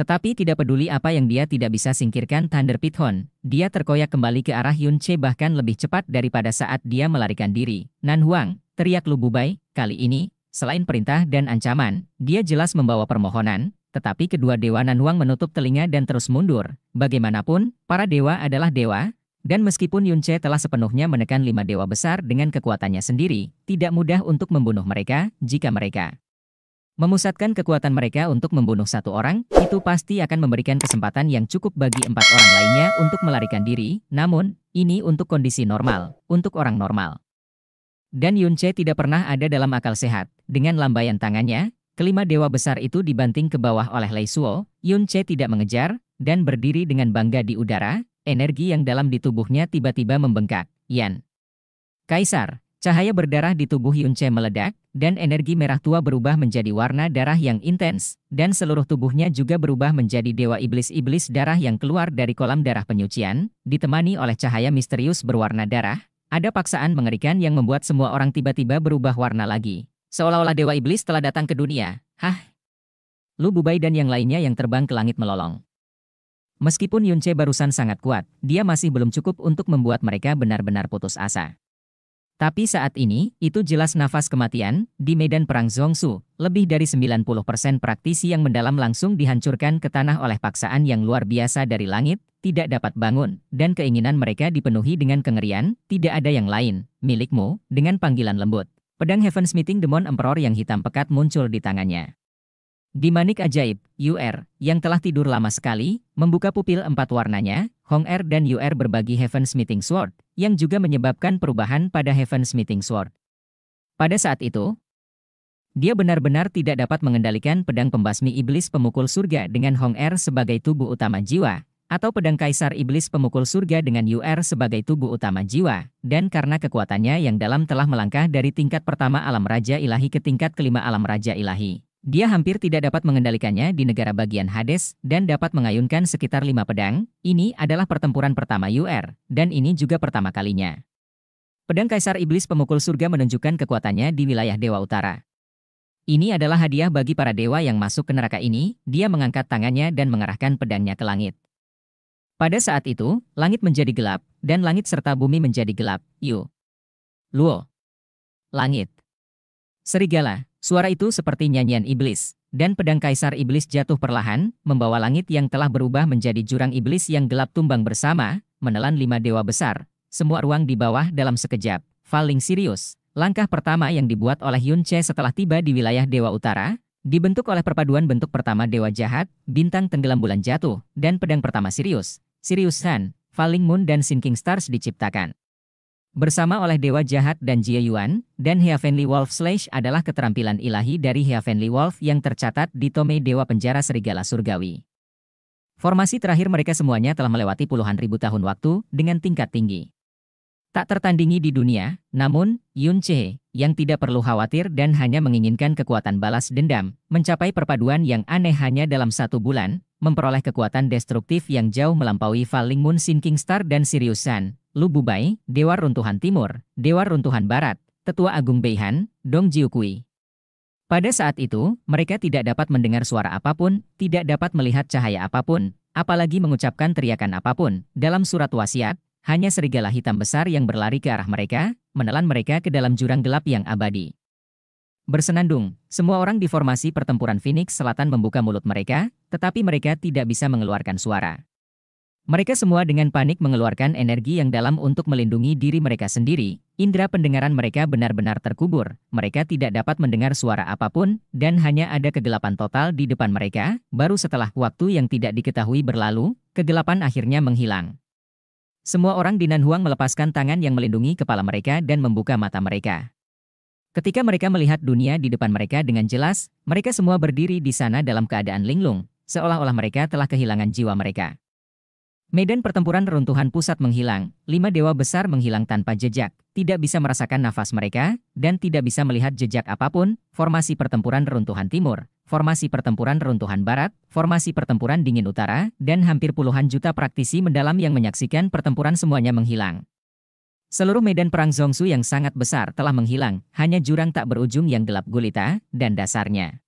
Tetapi tidak peduli apa yang dia tidak bisa singkirkan Thunder Pithon, dia terkoyak kembali ke arah Yun Che bahkan lebih cepat daripada saat dia melarikan diri. Nan Huang, teriak Lububai, kali ini, selain perintah dan ancaman, dia jelas membawa permohonan, tetapi kedua dewa Nan Huang menutup telinga dan terus mundur. Bagaimanapun, para dewa adalah dewa, dan meskipun Yun Che telah sepenuhnya menekan lima dewa besar dengan kekuatannya sendiri, tidak mudah untuk membunuh mereka jika mereka Memusatkan kekuatan mereka untuk membunuh satu orang, itu pasti akan memberikan kesempatan yang cukup bagi empat orang lainnya untuk melarikan diri, namun, ini untuk kondisi normal, untuk orang normal. Dan Yun Yunche tidak pernah ada dalam akal sehat. Dengan lambaian tangannya, kelima dewa besar itu dibanting ke bawah oleh Lei Suo, Yunche tidak mengejar, dan berdiri dengan bangga di udara, energi yang dalam di tubuhnya tiba-tiba membengkak. Yan. Kaisar, cahaya berdarah di tubuh Yun Yunche meledak, dan energi merah tua berubah menjadi warna darah yang intens, dan seluruh tubuhnya juga berubah menjadi dewa iblis-iblis darah yang keluar dari kolam darah penyucian, ditemani oleh cahaya misterius berwarna darah, ada paksaan mengerikan yang membuat semua orang tiba-tiba berubah warna lagi. Seolah-olah dewa iblis telah datang ke dunia, hah? Lu Bubai dan yang lainnya yang terbang ke langit melolong. Meskipun Yunce barusan sangat kuat, dia masih belum cukup untuk membuat mereka benar-benar putus asa. Tapi saat ini, itu jelas nafas kematian, di medan perang Zongsu, lebih dari 90% praktisi yang mendalam langsung dihancurkan ke tanah oleh paksaan yang luar biasa dari langit, tidak dapat bangun, dan keinginan mereka dipenuhi dengan kengerian, tidak ada yang lain, milikmu, dengan panggilan lembut. Pedang Heaven's Meeting Demon Emperor yang hitam pekat muncul di tangannya. Di manik ajaib, UR, yang telah tidur lama sekali, membuka pupil empat warnanya, Hong Er dan Yu Er berbagi Heaven's Meeting Sword, yang juga menyebabkan perubahan pada Heaven's Meeting Sword. Pada saat itu, dia benar-benar tidak dapat mengendalikan pedang pembasmi iblis pemukul surga dengan Hong Er sebagai tubuh utama jiwa, atau pedang kaisar iblis pemukul surga dengan Yu Er sebagai tubuh utama jiwa, dan karena kekuatannya yang dalam telah melangkah dari tingkat pertama alam raja ilahi ke tingkat kelima alam raja ilahi. Dia hampir tidak dapat mengendalikannya di negara bagian Hades dan dapat mengayunkan sekitar lima pedang. Ini adalah pertempuran pertama UR, dan ini juga pertama kalinya. Pedang Kaisar Iblis Pemukul Surga menunjukkan kekuatannya di wilayah Dewa Utara. Ini adalah hadiah bagi para dewa yang masuk ke neraka ini, dia mengangkat tangannya dan mengarahkan pedangnya ke langit. Pada saat itu, langit menjadi gelap, dan langit serta bumi menjadi gelap, Yu. Luo. Langit. Serigala, Suara itu seperti nyanyian iblis, dan pedang kaisar iblis jatuh perlahan, membawa langit yang telah berubah menjadi jurang iblis yang gelap tumbang bersama, menelan lima dewa besar, semua ruang di bawah dalam sekejap, Falling Sirius, Langkah pertama yang dibuat oleh Yun Che setelah tiba di wilayah Dewa Utara, dibentuk oleh perpaduan bentuk pertama Dewa Jahat, Bintang Tenggelam Bulan Jatuh, dan pedang pertama Sirius, Sirius Han, Falling Moon dan Sinking Stars diciptakan. Bersama oleh Dewa Jahat dan Jie Yuan, dan Heavenly Wolf Slash adalah keterampilan ilahi dari Heavenly Wolf yang tercatat di Tome Dewa Penjara Serigala Surgawi. Formasi terakhir mereka semuanya telah melewati puluhan ribu tahun waktu dengan tingkat tinggi. Tak tertandingi di dunia, namun, Yun Che, yang tidak perlu khawatir dan hanya menginginkan kekuatan balas dendam, mencapai perpaduan yang aneh hanya dalam satu bulan, memperoleh kekuatan destruktif yang jauh melampaui Falling Moon Sinking Star dan Sirius Sun, Lu Bubai, Dewa Runtuhan Timur, Dewa Runtuhan Barat, Tetua Agung Beihan, Dong Jiukui. Pada saat itu, mereka tidak dapat mendengar suara apapun, tidak dapat melihat cahaya apapun, apalagi mengucapkan teriakan apapun. Dalam surat wasiat, hanya serigala hitam besar yang berlari ke arah mereka, menelan mereka ke dalam jurang gelap yang abadi. Bersenandung, semua orang di formasi pertempuran Phoenix Selatan membuka mulut mereka, tetapi mereka tidak bisa mengeluarkan suara. Mereka semua dengan panik mengeluarkan energi yang dalam untuk melindungi diri mereka sendiri. Indra pendengaran mereka benar-benar terkubur. Mereka tidak dapat mendengar suara apapun, dan hanya ada kegelapan total di depan mereka. Baru setelah waktu yang tidak diketahui berlalu, kegelapan akhirnya menghilang. Semua orang di Nanhuang melepaskan tangan yang melindungi kepala mereka dan membuka mata mereka. Ketika mereka melihat dunia di depan mereka dengan jelas, mereka semua berdiri di sana dalam keadaan linglung, seolah-olah mereka telah kehilangan jiwa mereka. Medan pertempuran reruntuhan pusat menghilang, lima dewa besar menghilang tanpa jejak, tidak bisa merasakan nafas mereka, dan tidak bisa melihat jejak apapun, formasi pertempuran reruntuhan timur, formasi pertempuran reruntuhan barat, formasi pertempuran dingin utara, dan hampir puluhan juta praktisi mendalam yang menyaksikan pertempuran semuanya menghilang. Seluruh medan perang Zongsu yang sangat besar telah menghilang, hanya jurang tak berujung yang gelap gulita, dan dasarnya.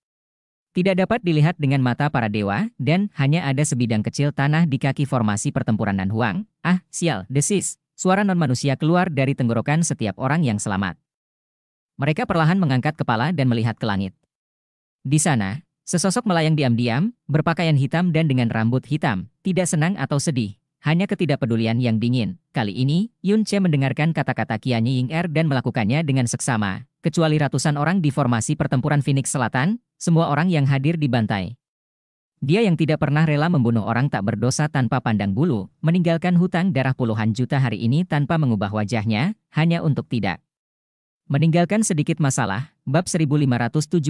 Tidak dapat dilihat dengan mata para dewa, dan hanya ada sebidang kecil tanah di kaki formasi pertempuran Huang. Ah, sial, desis. Suara non-manusia keluar dari tenggorokan setiap orang yang selamat. Mereka perlahan mengangkat kepala dan melihat ke langit. Di sana, sesosok melayang diam-diam, berpakaian hitam dan dengan rambut hitam, tidak senang atau sedih. Hanya ketidakpedulian yang dingin. Kali ini, Yun Che mendengarkan kata-kata Qian Ying Er dan melakukannya dengan seksama kecuali ratusan orang di formasi pertempuran Phoenix Selatan, semua orang yang hadir dibantai. Dia yang tidak pernah rela membunuh orang tak berdosa tanpa pandang bulu, meninggalkan hutang darah puluhan juta hari ini tanpa mengubah wajahnya, hanya untuk tidak. Meninggalkan sedikit masalah, bab 1578,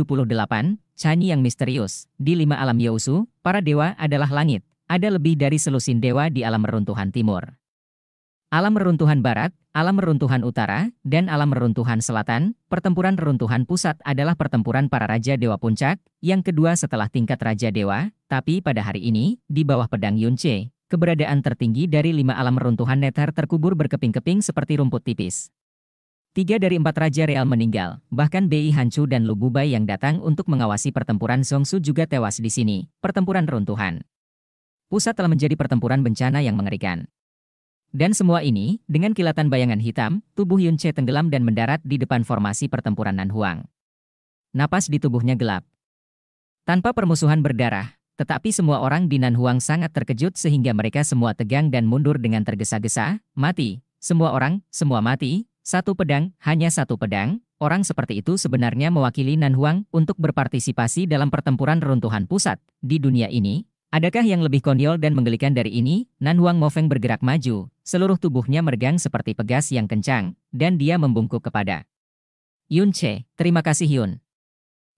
Chani yang misterius, di lima alam Yausu, para dewa adalah langit, ada lebih dari selusin dewa di alam reruntuhan timur alam reruntuhan barat, alam reruntuhan utara, dan alam reruntuhan selatan, pertempuran reruntuhan pusat adalah pertempuran para Raja Dewa Puncak, yang kedua setelah tingkat Raja Dewa, tapi pada hari ini, di bawah pedang Yunche, keberadaan tertinggi dari lima alam reruntuhan Nether terkubur berkeping-keping seperti rumput tipis. Tiga dari empat Raja Real meninggal, bahkan Bei Hancu dan Bubai yang datang untuk mengawasi pertempuran Songsu juga tewas di sini, pertempuran reruntuhan Pusat telah menjadi pertempuran bencana yang mengerikan. Dan semua ini, dengan kilatan bayangan hitam, tubuh Yun Yunche tenggelam dan mendarat di depan formasi pertempuran Nan Huang. Napas di tubuhnya gelap. Tanpa permusuhan berdarah, tetapi semua orang di Nan Huang sangat terkejut sehingga mereka semua tegang dan mundur dengan tergesa-gesa, mati, semua orang, semua mati, satu pedang, hanya satu pedang, orang seperti itu sebenarnya mewakili Nan Huang untuk berpartisipasi dalam pertempuran runtuhan pusat di dunia ini, Adakah yang lebih konyol dan menggelikan dari ini? Nan Huang Mo Feng bergerak maju, seluruh tubuhnya meregang seperti pegas yang kencang, dan dia membungkuk kepada Yun Che, terima kasih Yun.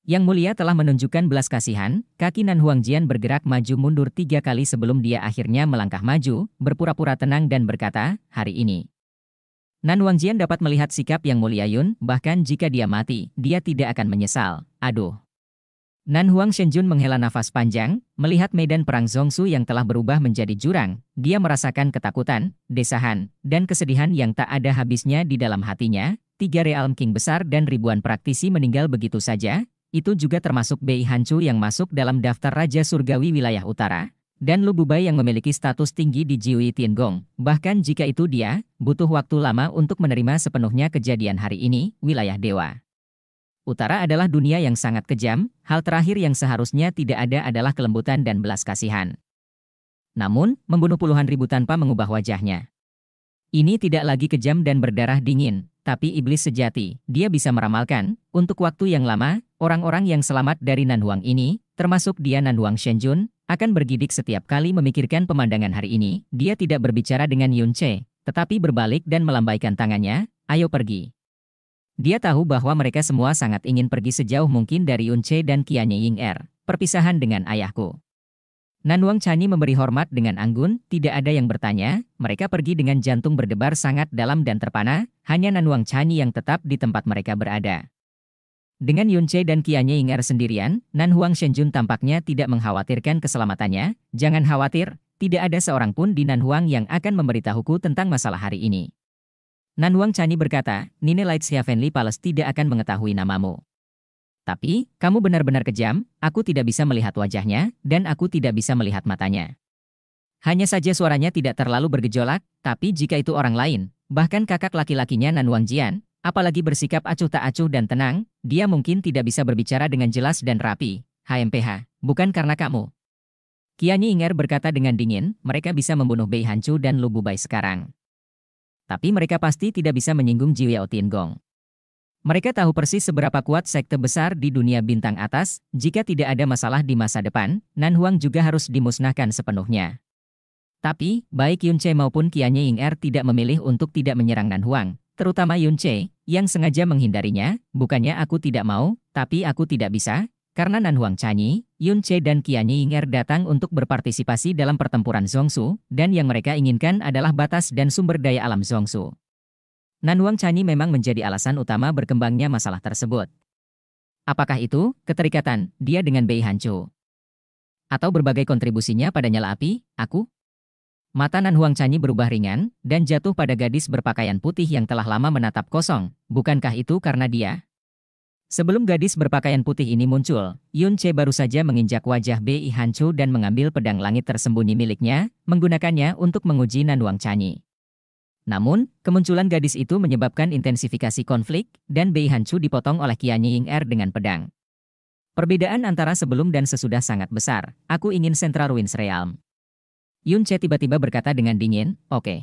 Yang mulia telah menunjukkan belas kasihan, kaki Nan Huang Jian bergerak maju mundur tiga kali sebelum dia akhirnya melangkah maju, berpura-pura tenang dan berkata, hari ini. Nan Huang Jian dapat melihat sikap yang mulia Yun, bahkan jika dia mati, dia tidak akan menyesal. Aduh, Nan Huang Shenjun menghela nafas panjang, melihat medan perang Zongsu yang telah berubah menjadi jurang, dia merasakan ketakutan, desahan, dan kesedihan yang tak ada habisnya di dalam hatinya, tiga realm king besar dan ribuan praktisi meninggal begitu saja, itu juga termasuk Bei Hancu yang masuk dalam daftar Raja Surgawi wilayah utara, dan Lu Bubai yang memiliki status tinggi di Jiwi Gong. Bahkan jika itu dia, butuh waktu lama untuk menerima sepenuhnya kejadian hari ini, wilayah dewa. Utara adalah dunia yang sangat kejam, hal terakhir yang seharusnya tidak ada adalah kelembutan dan belas kasihan. Namun, membunuh puluhan ribu tanpa mengubah wajahnya. Ini tidak lagi kejam dan berdarah dingin, tapi iblis sejati, dia bisa meramalkan, untuk waktu yang lama, orang-orang yang selamat dari Nanhuang ini, termasuk dia Nanhuang Shenjun, akan bergidik setiap kali memikirkan pemandangan hari ini, dia tidak berbicara dengan Yun Che, tetapi berbalik dan melambaikan tangannya, ayo pergi. Dia tahu bahwa mereka semua sangat ingin pergi sejauh mungkin dari Yunche dan Kianye Ying Er, perpisahan dengan ayahku. Nanwang Chani memberi hormat dengan anggun, tidak ada yang bertanya, mereka pergi dengan jantung berdebar sangat dalam dan terpana, hanya Nanwang Chani yang tetap di tempat mereka berada. Dengan Yunche dan Kianye Ying Er sendirian, Nan Huang Shenjun tampaknya tidak mengkhawatirkan keselamatannya, jangan khawatir, tidak ada seorang pun di Nan Huang yang akan memberitahuku tentang masalah hari ini. Nan Wang Chani berkata, Nine Light Heavenly Palace tidak akan mengetahui namamu. Tapi, kamu benar-benar kejam, aku tidak bisa melihat wajahnya, dan aku tidak bisa melihat matanya. Hanya saja suaranya tidak terlalu bergejolak, tapi jika itu orang lain, bahkan kakak laki-lakinya Nan Wang Jian, apalagi bersikap acuh tak acuh dan tenang, dia mungkin tidak bisa berbicara dengan jelas dan rapi. HMPH, bukan karena kamu. Kiani Inger berkata dengan dingin, mereka bisa membunuh Bei Hancu dan Lubu Bai sekarang. Tapi mereka pasti tidak bisa menyinggung Tien Gong. Mereka tahu persis seberapa kuat sekte besar di dunia bintang atas, jika tidak ada masalah di masa depan, Nan Huang juga harus dimusnahkan sepenuhnya. Tapi, baik Yun Che maupun Qianye Ying Er tidak memilih untuk tidak menyerang Nan Huang, terutama Yun Che, yang sengaja menghindarinya, bukannya aku tidak mau, tapi aku tidak bisa, karena Nan Huang Chanyi, Yun Che dan Qian Yinger datang untuk berpartisipasi dalam pertempuran Zongsu, dan yang mereka inginkan adalah batas dan sumber daya alam Zongsu. Nan Huang Chanyi memang menjadi alasan utama berkembangnya masalah tersebut. Apakah itu keterikatan dia dengan Bei Hancu? Atau berbagai kontribusinya pada nyala api, aku? Mata Nan Huang Chanyi berubah ringan, dan jatuh pada gadis berpakaian putih yang telah lama menatap kosong. Bukankah itu karena dia? Sebelum gadis berpakaian putih ini muncul, Yun Che baru saja menginjak wajah Bei Hanchu dan mengambil pedang langit tersembunyi miliknya, menggunakannya untuk menguji Nan Wang Chanyi. Namun, kemunculan gadis itu menyebabkan intensifikasi konflik, dan Bei Hanchu dipotong oleh Qian Ying Er dengan pedang. Perbedaan antara sebelum dan sesudah sangat besar, aku ingin sentra Ruins Realm. Yun Che tiba-tiba berkata dengan dingin, oke. Okay.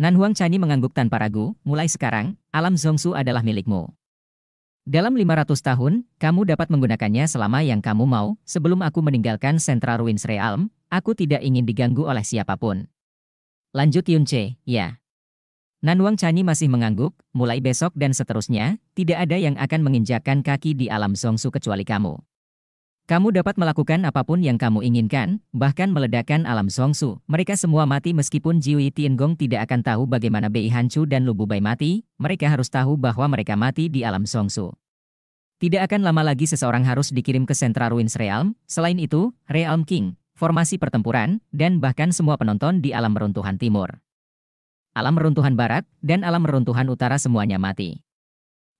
Nan Huang Chani mengangguk tanpa ragu, mulai sekarang, alam Zongsu adalah milikmu. Dalam 500 tahun, kamu dapat menggunakannya selama yang kamu mau. Sebelum aku meninggalkan sentra ruins realm, aku tidak ingin diganggu oleh siapapun. Lanjut Yun Che, ya. Nanwang Chani masih mengangguk, mulai besok dan seterusnya, tidak ada yang akan menginjakan kaki di alam Zongsu kecuali kamu. Kamu dapat melakukan apapun yang kamu inginkan, bahkan meledakkan alam Songsu. Mereka semua mati meskipun Jiwi Gong tidak akan tahu bagaimana Bei Hancu dan Lubu Bai mati, mereka harus tahu bahwa mereka mati di alam Songsu. Tidak akan lama lagi seseorang harus dikirim ke sentra Ruins Realm, selain itu, Realm King, formasi pertempuran, dan bahkan semua penonton di alam meruntuhan timur. Alam meruntuhan barat, dan alam meruntuhan utara semuanya mati.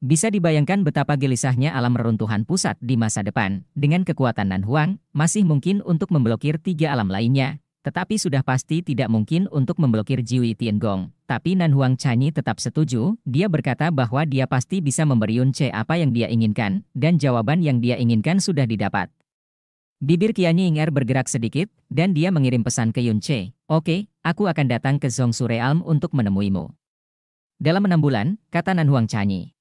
Bisa dibayangkan betapa gelisahnya alam reruntuhan pusat di masa depan, dengan kekuatan Nan Huang, masih mungkin untuk memblokir tiga alam lainnya, tetapi sudah pasti tidak mungkin untuk memblokir Jiwi Tian Gong. Tapi Nan Huang Chanyi tetap setuju, dia berkata bahwa dia pasti bisa memberi Yun Che apa yang dia inginkan, dan jawaban yang dia inginkan sudah didapat. Bibir Kianyi Inger bergerak sedikit, dan dia mengirim pesan ke Yun Che, Oke, aku akan datang ke Zong Realm untuk menemuimu. Dalam enam bulan, kata Nan Huang Chanyi.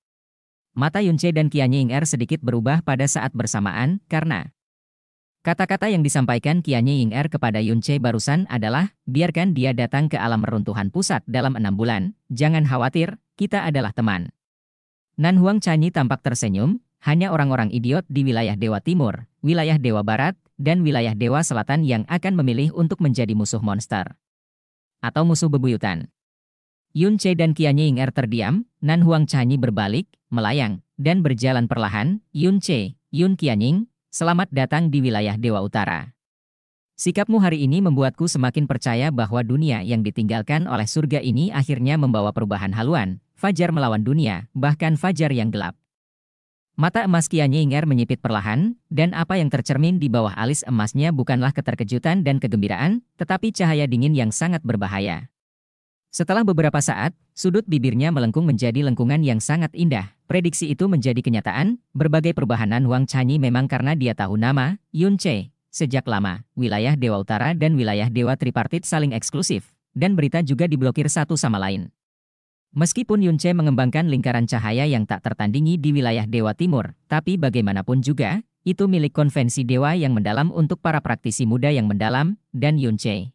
Mata Yunce dan Kianye Ying Er sedikit berubah pada saat bersamaan, karena kata-kata yang disampaikan Kianye Ying Er kepada Yunce barusan adalah, biarkan dia datang ke alam reruntuhan pusat dalam enam bulan, jangan khawatir, kita adalah teman. Nan Huang Chanyi tampak tersenyum, hanya orang-orang idiot di wilayah Dewa Timur, wilayah Dewa Barat, dan wilayah Dewa Selatan yang akan memilih untuk menjadi musuh monster. Atau musuh bebuyutan. Yun Che dan Qianying Er terdiam, Nan Huang Chanyi berbalik, melayang, dan berjalan perlahan, Yun Che, Yun Qianying, selamat datang di wilayah Dewa Utara. Sikapmu hari ini membuatku semakin percaya bahwa dunia yang ditinggalkan oleh surga ini akhirnya membawa perubahan haluan, fajar melawan dunia, bahkan fajar yang gelap. Mata emas Qianyinger menyipit perlahan, dan apa yang tercermin di bawah alis emasnya bukanlah keterkejutan dan kegembiraan, tetapi cahaya dingin yang sangat berbahaya. Setelah beberapa saat, sudut bibirnya melengkung menjadi lengkungan yang sangat indah. Prediksi itu menjadi kenyataan, berbagai perbahanan Wang Chanyi memang karena dia tahu nama, Yun Che. Sejak lama, wilayah Dewa Utara dan wilayah Dewa Tripartit saling eksklusif, dan berita juga diblokir satu sama lain. Meskipun Yun Che mengembangkan lingkaran cahaya yang tak tertandingi di wilayah Dewa Timur, tapi bagaimanapun juga, itu milik konvensi dewa yang mendalam untuk para praktisi muda yang mendalam, dan Yun Che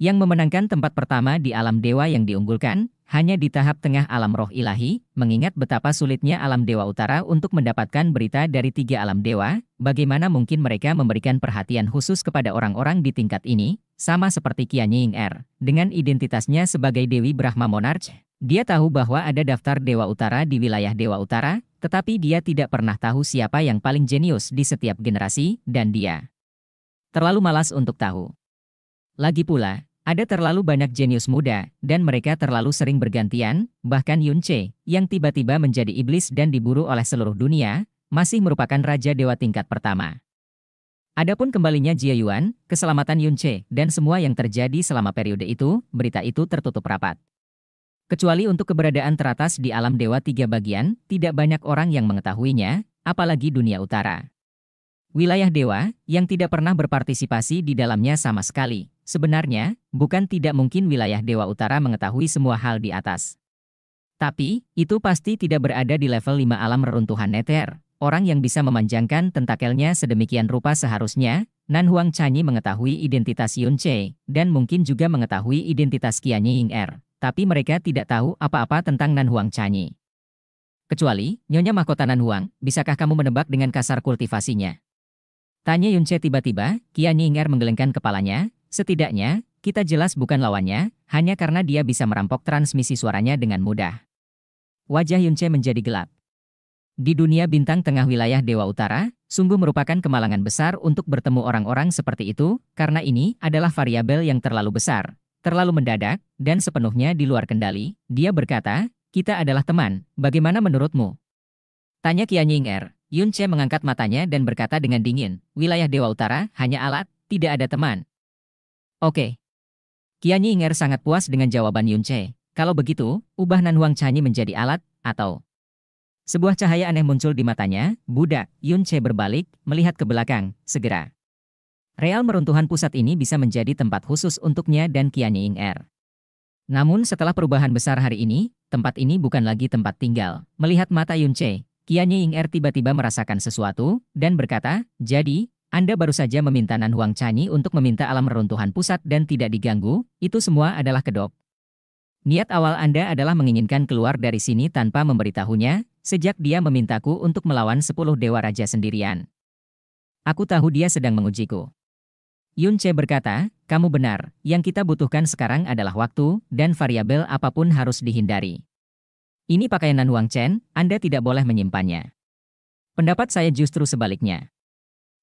yang memenangkan tempat pertama di alam dewa yang diunggulkan, hanya di tahap tengah alam roh ilahi, mengingat betapa sulitnya alam dewa utara untuk mendapatkan berita dari tiga alam dewa, bagaimana mungkin mereka memberikan perhatian khusus kepada orang-orang di tingkat ini, sama seperti Kian Ying Er, dengan identitasnya sebagai Dewi Brahma Monarch, dia tahu bahwa ada daftar Dewa Utara di wilayah Dewa Utara, tetapi dia tidak pernah tahu siapa yang paling jenius di setiap generasi, dan dia terlalu malas untuk tahu. Lagi pula, ada terlalu banyak jenius muda, dan mereka terlalu sering bergantian, bahkan Yun Yunche, yang tiba-tiba menjadi iblis dan diburu oleh seluruh dunia, masih merupakan raja dewa tingkat pertama. Adapun kembalinya Jia Yuan, keselamatan Yun Yunche, dan semua yang terjadi selama periode itu, berita itu tertutup rapat. Kecuali untuk keberadaan teratas di alam dewa tiga bagian, tidak banyak orang yang mengetahuinya, apalagi dunia utara. Wilayah dewa, yang tidak pernah berpartisipasi di dalamnya sama sekali, Sebenarnya, bukan tidak mungkin wilayah Dewa Utara mengetahui semua hal di atas. Tapi, itu pasti tidak berada di level 5 alam reruntuhan Nether. Orang yang bisa memanjangkan tentakelnya sedemikian rupa seharusnya, Nan Huang Chanyi mengetahui identitas Yun Che, dan mungkin juga mengetahui identitas Qianyi Ying Er. Tapi mereka tidak tahu apa-apa tentang Nan Huang Chanyi. Kecuali, Nyonya Mahkota Nan Huang, bisakah kamu menebak dengan kasar kultivasinya? Tanya Yun Che tiba-tiba, Qian Ying Er menggelengkan kepalanya, Setidaknya, kita jelas bukan lawannya, hanya karena dia bisa merampok transmisi suaranya dengan mudah. Wajah Yunche menjadi gelap. Di dunia bintang tengah wilayah Dewa Utara, sungguh merupakan kemalangan besar untuk bertemu orang-orang seperti itu, karena ini adalah variabel yang terlalu besar, terlalu mendadak, dan sepenuhnya di luar kendali. Dia berkata, kita adalah teman, bagaimana menurutmu? Tanya Kian Ying Er. Yun mengangkat matanya dan berkata dengan dingin, wilayah Dewa Utara hanya alat, tidak ada teman, Oke. Kianyi Inger sangat puas dengan jawaban Yun Kalau begitu, ubah Nanhuang Chanyi menjadi alat, atau... Sebuah cahaya aneh muncul di matanya, budak, Yun berbalik, melihat ke belakang, segera. Real meruntuhan pusat ini bisa menjadi tempat khusus untuknya dan Kianyi Inger. Namun setelah perubahan besar hari ini, tempat ini bukan lagi tempat tinggal. Melihat mata Yun Che, Inger tiba-tiba merasakan sesuatu, dan berkata, jadi, anda baru saja meminta Nan Huang Chanyi untuk meminta alam reruntuhan pusat dan tidak diganggu, itu semua adalah kedok. Niat awal Anda adalah menginginkan keluar dari sini tanpa memberitahunya, sejak dia memintaku untuk melawan sepuluh dewa raja sendirian. Aku tahu dia sedang mengujiku. Yun Che berkata, kamu benar, yang kita butuhkan sekarang adalah waktu, dan variabel apapun harus dihindari. Ini pakaian Nan Huang Chen, Anda tidak boleh menyimpannya. Pendapat saya justru sebaliknya.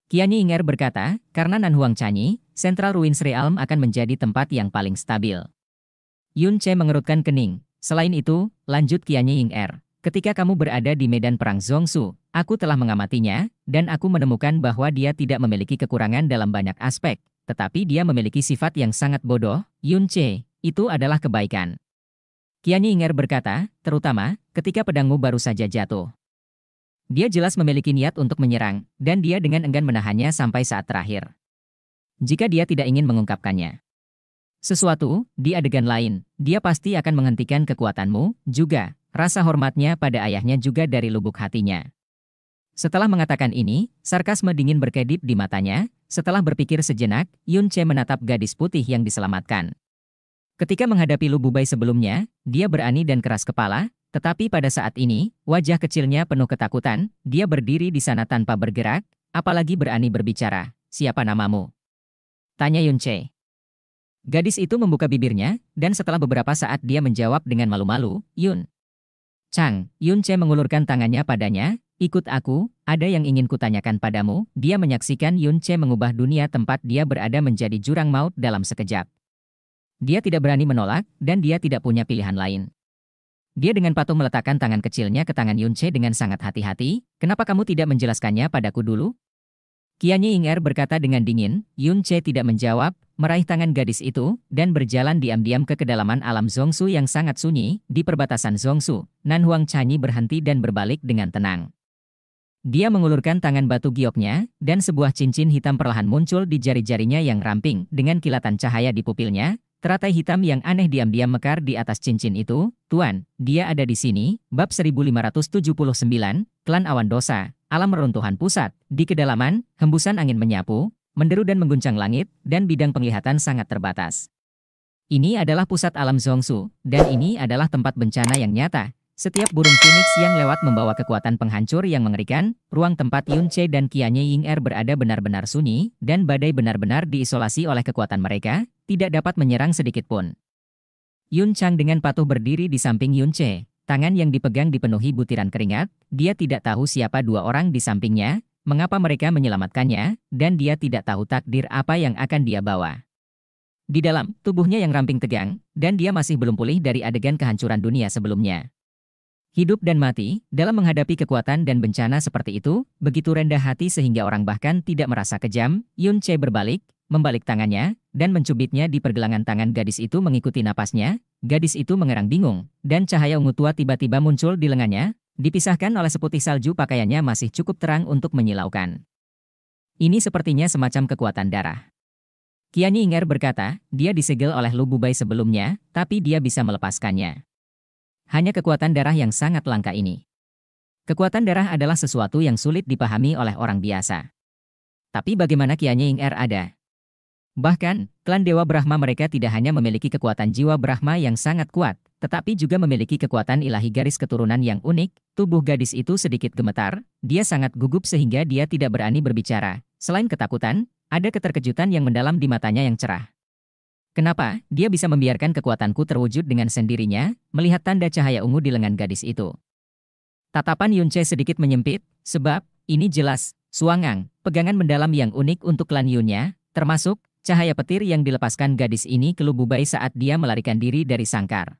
Kiani Inger berkata, karena Nan Huang Chanyi, Central Ruins Realm akan menjadi tempat yang paling stabil. Yun Che mengerutkan kening. Selain itu, lanjut Kiani Inger. Ketika kamu berada di medan perang Zongsu, aku telah mengamatinya, dan aku menemukan bahwa dia tidak memiliki kekurangan dalam banyak aspek, tetapi dia memiliki sifat yang sangat bodoh, Yun Che, itu adalah kebaikan. Kiani Inger berkata, terutama ketika pedangmu baru saja jatuh. Dia jelas memiliki niat untuk menyerang, dan dia dengan enggan menahannya sampai saat terakhir. Jika dia tidak ingin mengungkapkannya. Sesuatu, di adegan lain, dia pasti akan menghentikan kekuatanmu, juga, rasa hormatnya pada ayahnya juga dari lubuk hatinya. Setelah mengatakan ini, sarkasme dingin berkedip di matanya, setelah berpikir sejenak, Yun Che menatap gadis putih yang diselamatkan. Ketika menghadapi Bubai sebelumnya, dia berani dan keras kepala, tetapi pada saat ini, wajah kecilnya penuh ketakutan, dia berdiri di sana tanpa bergerak, apalagi berani berbicara, siapa namamu? Tanya Yun Che. Gadis itu membuka bibirnya, dan setelah beberapa saat dia menjawab dengan malu-malu, Yun. Chang, Yun Che mengulurkan tangannya padanya, ikut aku, ada yang ingin kutanyakan padamu, dia menyaksikan Yun Che mengubah dunia tempat dia berada menjadi jurang maut dalam sekejap. Dia tidak berani menolak, dan dia tidak punya pilihan lain. Dia dengan patuh meletakkan tangan kecilnya ke tangan Yunche dengan sangat hati-hati, kenapa kamu tidak menjelaskannya padaku dulu? Kianyi Inger berkata dengan dingin, Yunche tidak menjawab, meraih tangan gadis itu, dan berjalan diam-diam ke kedalaman alam Zongsu yang sangat sunyi, di perbatasan Zongsu, Nan Huang Chanyi berhenti dan berbalik dengan tenang. Dia mengulurkan tangan batu gioknya, dan sebuah cincin hitam perlahan muncul di jari-jarinya yang ramping dengan kilatan cahaya di pupilnya, Teratai hitam yang aneh diam-diam mekar di atas cincin itu, Tuan, dia ada di sini, bab 1579, klan awan dosa, alam reruntuhan pusat, di kedalaman, hembusan angin menyapu, menderu dan mengguncang langit, dan bidang penglihatan sangat terbatas. Ini adalah pusat alam Zongsu, dan ini adalah tempat bencana yang nyata. Setiap burung phoenix yang lewat membawa kekuatan penghancur yang mengerikan, ruang tempat Yun Che dan Qianye Ying Er berada benar-benar sunyi, dan badai benar-benar diisolasi oleh kekuatan mereka, tidak dapat menyerang sedikitpun. Yun Chang dengan patuh berdiri di samping Yun Che, tangan yang dipegang dipenuhi butiran keringat, dia tidak tahu siapa dua orang di sampingnya, mengapa mereka menyelamatkannya, dan dia tidak tahu takdir apa yang akan dia bawa. Di dalam, tubuhnya yang ramping tegang, dan dia masih belum pulih dari adegan kehancuran dunia sebelumnya. Hidup dan mati, dalam menghadapi kekuatan dan bencana seperti itu, begitu rendah hati sehingga orang bahkan tidak merasa kejam, Yun Che berbalik, Membalik tangannya, dan mencubitnya di pergelangan tangan gadis itu mengikuti napasnya, gadis itu mengerang bingung, dan cahaya ungu tua tiba-tiba muncul di lengannya, dipisahkan oleh seputih salju pakaiannya masih cukup terang untuk menyilaukan. Ini sepertinya semacam kekuatan darah. Kiani Inger berkata, dia disegel oleh Lububai sebelumnya, tapi dia bisa melepaskannya. Hanya kekuatan darah yang sangat langka ini. Kekuatan darah adalah sesuatu yang sulit dipahami oleh orang biasa. Tapi bagaimana Kiani Inger ada? Bahkan, klan Dewa Brahma mereka tidak hanya memiliki kekuatan jiwa Brahma yang sangat kuat, tetapi juga memiliki kekuatan ilahi garis keturunan yang unik. Tubuh gadis itu sedikit gemetar, dia sangat gugup sehingga dia tidak berani berbicara. Selain ketakutan, ada keterkejutan yang mendalam di matanya yang cerah. Kenapa dia bisa membiarkan kekuatanku terwujud dengan sendirinya, melihat tanda cahaya ungu di lengan gadis itu? Tatapan Yunce sedikit menyempit, sebab ini jelas, suangang, pegangan mendalam yang unik untuk klan Yunya, termasuk Cahaya petir yang dilepaskan gadis ini kelububai saat dia melarikan diri dari sangkar.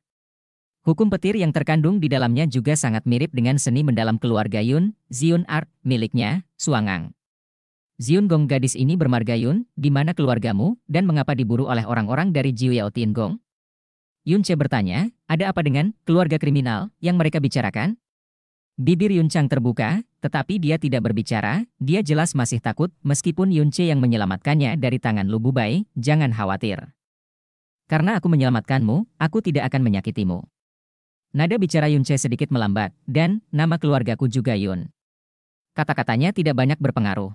Hukum petir yang terkandung di dalamnya juga sangat mirip dengan seni mendalam keluarga Yun, Zion Art, miliknya, Suangang. Zion Gong gadis ini bermarga Yun, di mana keluargamu, dan mengapa diburu oleh orang-orang dari Jiu Yao Tian Gong? Yun Che bertanya, ada apa dengan keluarga kriminal yang mereka bicarakan? Bibir Yun Chang terbuka, tetapi dia tidak berbicara, dia jelas masih takut meskipun Yun Yunce yang menyelamatkannya dari tangan Bubai, jangan khawatir. Karena aku menyelamatkanmu, aku tidak akan menyakitimu. Nada bicara Yun Yunce sedikit melambat, dan nama keluargaku juga Yun. Kata-katanya tidak banyak berpengaruh.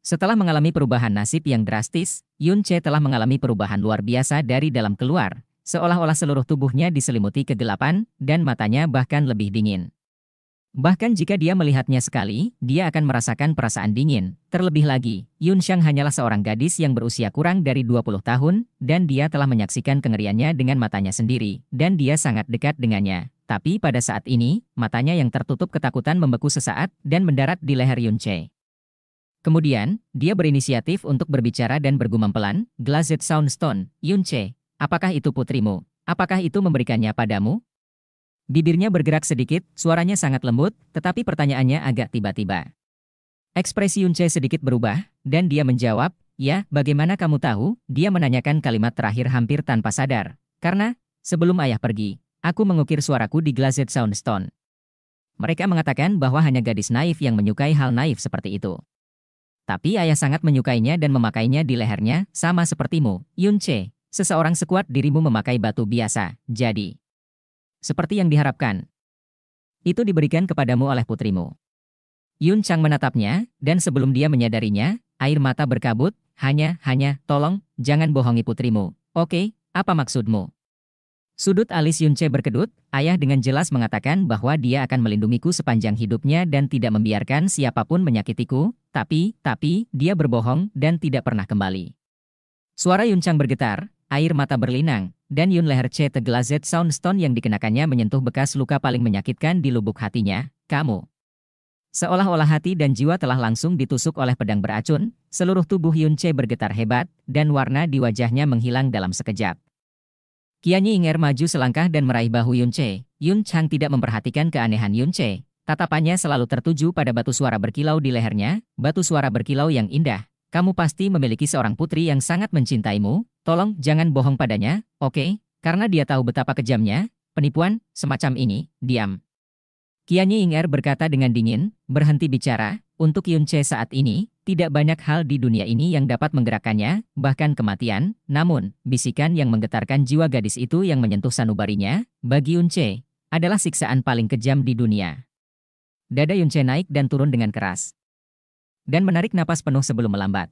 Setelah mengalami perubahan nasib yang drastis, Yun Yunce telah mengalami perubahan luar biasa dari dalam keluar, seolah-olah seluruh tubuhnya diselimuti kegelapan, dan matanya bahkan lebih dingin. Bahkan jika dia melihatnya sekali, dia akan merasakan perasaan dingin. Terlebih lagi, Yun Shang hanyalah seorang gadis yang berusia kurang dari 20 tahun, dan dia telah menyaksikan kengeriannya dengan matanya sendiri, dan dia sangat dekat dengannya. Tapi pada saat ini, matanya yang tertutup ketakutan membeku sesaat dan mendarat di leher Yun Che. Kemudian, dia berinisiatif untuk berbicara dan bergumam pelan, Glazed Soundstone, Yun Che, apakah itu putrimu? Apakah itu memberikannya padamu? Bibirnya bergerak sedikit, suaranya sangat lembut, tetapi pertanyaannya agak tiba-tiba. Ekspresi Yunce sedikit berubah, dan dia menjawab, Ya, bagaimana kamu tahu? Dia menanyakan kalimat terakhir hampir tanpa sadar. Karena, sebelum ayah pergi, aku mengukir suaraku di Glazed Soundstone. Mereka mengatakan bahwa hanya gadis naif yang menyukai hal naif seperti itu. Tapi ayah sangat menyukainya dan memakainya di lehernya, sama sepertimu, Yunce. Seseorang sekuat dirimu memakai batu biasa, jadi seperti yang diharapkan. Itu diberikan kepadamu oleh putrimu. Yun Chang menatapnya, dan sebelum dia menyadarinya, air mata berkabut, hanya, hanya, tolong, jangan bohongi putrimu. Oke, apa maksudmu? Sudut alis Yun Che berkedut, ayah dengan jelas mengatakan bahwa dia akan melindungiku sepanjang hidupnya dan tidak membiarkan siapapun menyakitiku, tapi, tapi, dia berbohong dan tidak pernah kembali. Suara Yun Chang bergetar, air mata berlinang, dan Yun leher C tegelazet Soundstone yang dikenakannya menyentuh bekas luka paling menyakitkan di lubuk hatinya, kamu. Seolah-olah hati dan jiwa telah langsung ditusuk oleh pedang beracun, seluruh tubuh Yun C bergetar hebat, dan warna di wajahnya menghilang dalam sekejap. Kianyi Inger maju selangkah dan meraih bahu Yun C. Yun Chang tidak memperhatikan keanehan Yun C. Tatapannya selalu tertuju pada batu suara berkilau di lehernya, batu suara berkilau yang indah. Kamu pasti memiliki seorang putri yang sangat mencintaimu, Tolong jangan bohong padanya, oke? Okay? Karena dia tahu betapa kejamnya, penipuan semacam ini, diam. Kianyi Inger berkata dengan dingin, berhenti bicara, untuk Yun saat ini, tidak banyak hal di dunia ini yang dapat menggerakkannya, bahkan kematian, namun, bisikan yang menggetarkan jiwa gadis itu yang menyentuh sanubarinya, bagi Yun adalah siksaan paling kejam di dunia. Dada Yun naik dan turun dengan keras. Dan menarik napas penuh sebelum melambat.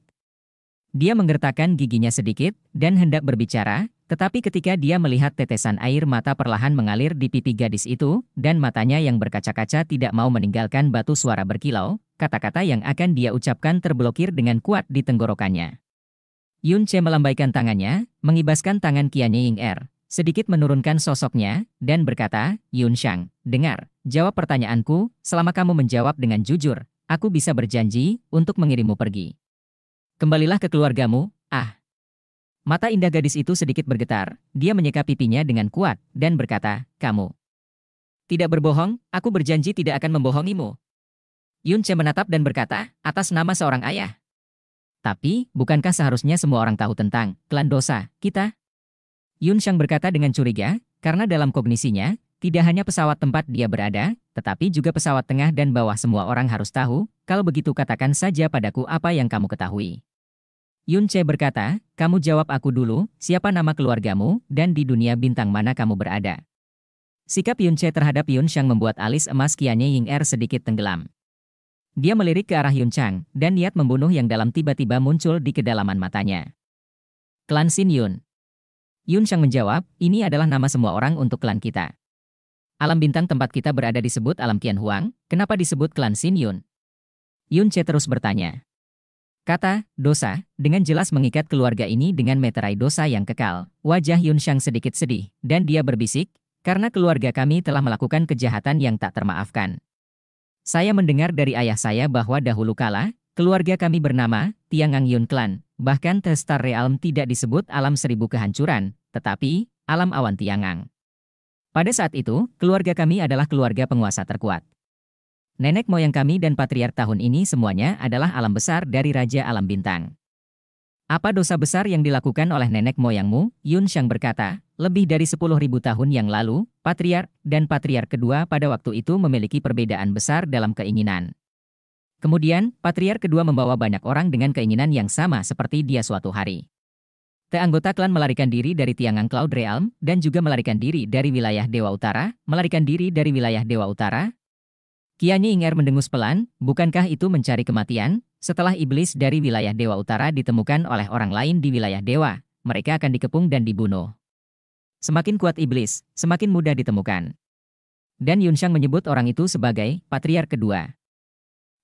Dia menggertakkan giginya sedikit dan hendak berbicara, tetapi ketika dia melihat tetesan air mata perlahan mengalir di pipi gadis itu, dan matanya yang berkaca-kaca tidak mau meninggalkan batu suara berkilau, kata-kata yang akan dia ucapkan terblokir dengan kuat di tenggorokannya. Yun Che melambaikan tangannya, mengibaskan tangan Qianye Ying Er, sedikit menurunkan sosoknya, dan berkata, Yun Shang, dengar, jawab pertanyaanku, selama kamu menjawab dengan jujur, aku bisa berjanji untuk mengirimmu pergi. Kembalilah ke keluargamu, ah. Mata indah gadis itu sedikit bergetar, dia menyeka pipinya dengan kuat, dan berkata, kamu. Tidak berbohong, aku berjanji tidak akan membohongimu. Yun Che menatap dan berkata, atas nama seorang ayah. Tapi, bukankah seharusnya semua orang tahu tentang klan dosa, kita? Yun Shang berkata dengan curiga, karena dalam kognisinya, tidak hanya pesawat tempat dia berada, tetapi juga pesawat tengah dan bawah semua orang harus tahu, kalau begitu katakan saja padaku apa yang kamu ketahui. Yun Che berkata, kamu jawab aku dulu, siapa nama keluargamu, dan di dunia bintang mana kamu berada. Sikap Yun Che terhadap Yun Shang membuat alis emas Kianye Ying Er sedikit tenggelam. Dia melirik ke arah Yun Chang, dan niat membunuh yang dalam tiba-tiba muncul di kedalaman matanya. Klan Sin Yun. Yun Shang menjawab, ini adalah nama semua orang untuk klan kita. Alam bintang tempat kita berada disebut alam Kian Huang, kenapa disebut klan Xin Yun? Yun Che terus bertanya. Kata, dosa, dengan jelas mengikat keluarga ini dengan meterai dosa yang kekal. Wajah Yun Shang sedikit sedih, dan dia berbisik, karena keluarga kami telah melakukan kejahatan yang tak termaafkan. Saya mendengar dari ayah saya bahwa dahulu kala, keluarga kami bernama Tiangang Yun Clan, bahkan Star Realm tidak disebut alam seribu kehancuran, tetapi alam awan Tiangang. Pada saat itu, keluarga kami adalah keluarga penguasa terkuat. Nenek moyang kami dan patriark tahun ini semuanya adalah alam besar dari Raja Alam Bintang. Apa dosa besar yang dilakukan oleh nenek moyangmu? Yun Shang berkata, lebih dari 10.000 tahun yang lalu, patriark dan patriark kedua pada waktu itu memiliki perbedaan besar dalam keinginan. Kemudian, patriark kedua membawa banyak orang dengan keinginan yang sama seperti dia suatu hari. Te anggota klan melarikan diri dari Tiangang Cloud Realm dan juga melarikan diri dari wilayah Dewa Utara, melarikan diri dari wilayah Dewa Utara. Kianyi Inger mendengus pelan, bukankah itu mencari kematian? Setelah iblis dari wilayah Dewa Utara ditemukan oleh orang lain di wilayah Dewa, mereka akan dikepung dan dibunuh. Semakin kuat iblis, semakin mudah ditemukan. Dan Yunshang menyebut orang itu sebagai patriar kedua.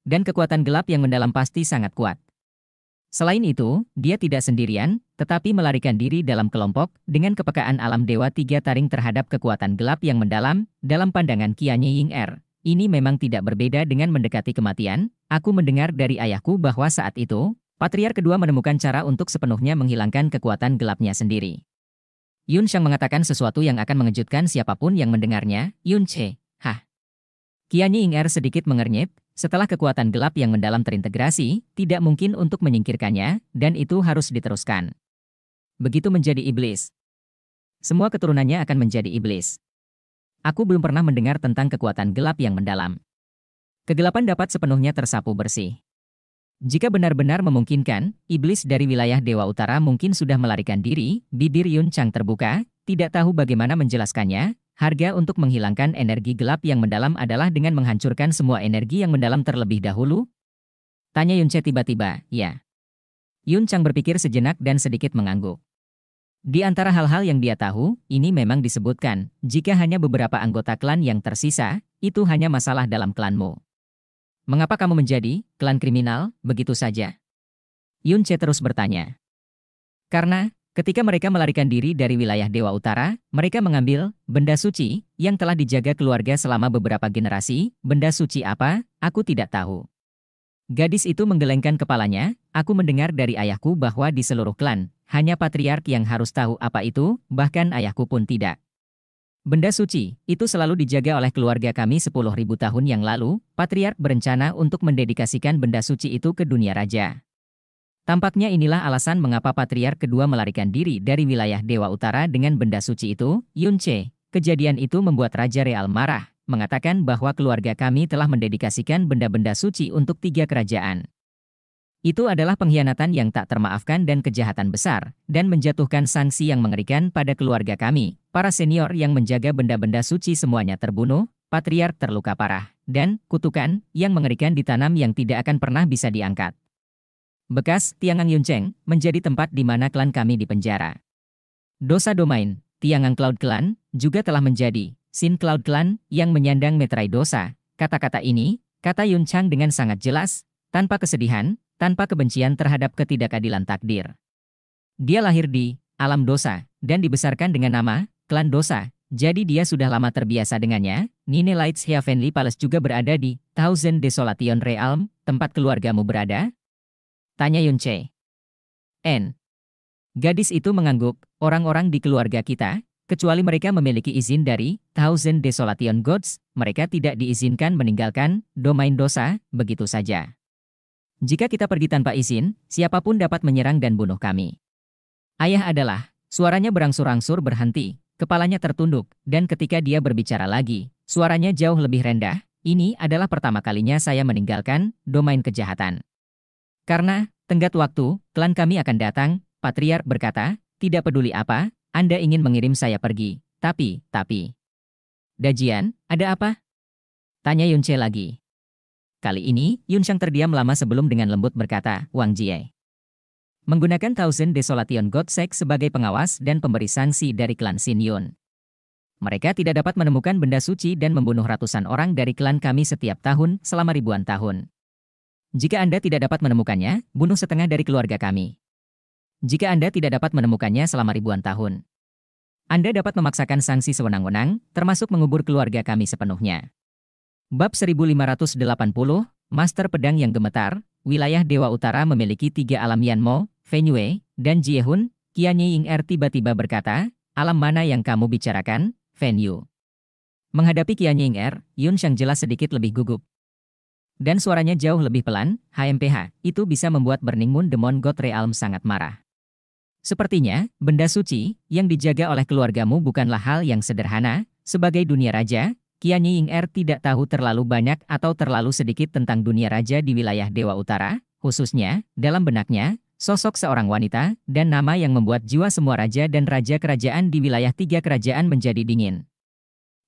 Dan kekuatan gelap yang mendalam pasti sangat kuat. Selain itu, dia tidak sendirian, tetapi melarikan diri dalam kelompok dengan kepekaan alam dewa tiga taring terhadap kekuatan gelap yang mendalam dalam pandangan Kianye Ying Er. Ini memang tidak berbeda dengan mendekati kematian. Aku mendengar dari ayahku bahwa saat itu, Patriar kedua menemukan cara untuk sepenuhnya menghilangkan kekuatan gelapnya sendiri. Yun Shang mengatakan sesuatu yang akan mengejutkan siapapun yang mendengarnya, Yun Che, hah. Kianye Ying Er sedikit mengernyit, setelah kekuatan gelap yang mendalam terintegrasi, tidak mungkin untuk menyingkirkannya, dan itu harus diteruskan begitu menjadi iblis. Semua keturunannya akan menjadi iblis. Aku belum pernah mendengar tentang kekuatan gelap yang mendalam. Kegelapan dapat sepenuhnya tersapu bersih. Jika benar-benar memungkinkan, iblis dari wilayah Dewa Utara mungkin sudah melarikan diri, bibir Yun Chang terbuka, tidak tahu bagaimana menjelaskannya, harga untuk menghilangkan energi gelap yang mendalam adalah dengan menghancurkan semua energi yang mendalam terlebih dahulu? Tanya Yun Che tiba-tiba, ya. Yun Chang berpikir sejenak dan sedikit mengangguk. Di antara hal-hal yang dia tahu, ini memang disebutkan, jika hanya beberapa anggota klan yang tersisa, itu hanya masalah dalam klanmu. Mengapa kamu menjadi klan kriminal begitu saja? Yun Che terus bertanya. Karena, ketika mereka melarikan diri dari wilayah Dewa Utara, mereka mengambil benda suci yang telah dijaga keluarga selama beberapa generasi. Benda suci apa? Aku tidak tahu. Gadis itu menggelengkan kepalanya, aku mendengar dari ayahku bahwa di seluruh klan, hanya patriark yang harus tahu apa itu, bahkan ayahku pun tidak. Benda suci, itu selalu dijaga oleh keluarga kami 10.000 tahun yang lalu, patriark berencana untuk mendedikasikan benda suci itu ke dunia raja. Tampaknya inilah alasan mengapa patriark kedua melarikan diri dari wilayah Dewa Utara dengan benda suci itu, Yunche. Kejadian itu membuat Raja Real marah mengatakan bahwa keluarga kami telah mendedikasikan benda-benda suci untuk tiga kerajaan. Itu adalah pengkhianatan yang tak termaafkan dan kejahatan besar, dan menjatuhkan sanksi yang mengerikan pada keluarga kami. Para senior yang menjaga benda-benda suci semuanya terbunuh, patriark terluka parah, dan kutukan yang mengerikan ditanam yang tidak akan pernah bisa diangkat. Bekas Tiangang Yuncheng menjadi tempat di mana klan kami dipenjara. Dosa domain, Tiangang Cloud Clan, juga telah menjadi Sin Cloud Clan, yang menyandang metrai dosa, kata-kata ini, kata Yun Chang dengan sangat jelas, tanpa kesedihan, tanpa kebencian terhadap ketidakadilan takdir. Dia lahir di alam dosa, dan dibesarkan dengan nama, klan dosa, jadi dia sudah lama terbiasa dengannya. Nine Lights Heavenly Palace juga berada di Thousand Desolation Realm, tempat keluargamu berada? Tanya Yun Yunche. N. Gadis itu mengangguk, orang-orang di keluarga kita, Kecuali mereka memiliki izin dari Thousand Desolation Gods, mereka tidak diizinkan meninggalkan domain dosa begitu saja. Jika kita pergi tanpa izin, siapapun dapat menyerang dan bunuh kami. Ayah adalah, suaranya berangsur-angsur berhenti, kepalanya tertunduk, dan ketika dia berbicara lagi, suaranya jauh lebih rendah, ini adalah pertama kalinya saya meninggalkan domain kejahatan. Karena, tenggat waktu, klan kami akan datang, Patriar berkata, tidak peduli apa, anda ingin mengirim saya pergi, tapi, tapi. Dajian, ada apa? Tanya Yunche lagi. Kali ini, Yun terdiam lama sebelum dengan lembut berkata, Wang Jie. Menggunakan Thousand Desolation Godsek sebagai pengawas dan pemberi sanksi dari klan Sin Yun. Mereka tidak dapat menemukan benda suci dan membunuh ratusan orang dari klan kami setiap tahun selama ribuan tahun. Jika Anda tidak dapat menemukannya, bunuh setengah dari keluarga kami jika Anda tidak dapat menemukannya selama ribuan tahun. Anda dapat memaksakan sanksi sewenang-wenang, termasuk mengubur keluarga kami sepenuhnya. Bab 1580, Master Pedang yang Gemetar, wilayah Dewa Utara memiliki tiga alam Yanmo, Yue, dan Jiehun, Qian Ying Er tiba-tiba berkata, alam mana yang kamu bicarakan, Fenyu? Menghadapi Qian Ying Er, Yun Shang jelas sedikit lebih gugup. Dan suaranya jauh lebih pelan, HMPH, itu bisa membuat Burning Moon Demon God Realm sangat marah. Sepertinya, benda suci yang dijaga oleh keluargamu bukanlah hal yang sederhana. Sebagai dunia raja, Qian Ying Er tidak tahu terlalu banyak atau terlalu sedikit tentang dunia raja di wilayah Dewa Utara, khususnya, dalam benaknya, sosok seorang wanita, dan nama yang membuat jiwa semua raja dan raja kerajaan di wilayah tiga kerajaan menjadi dingin.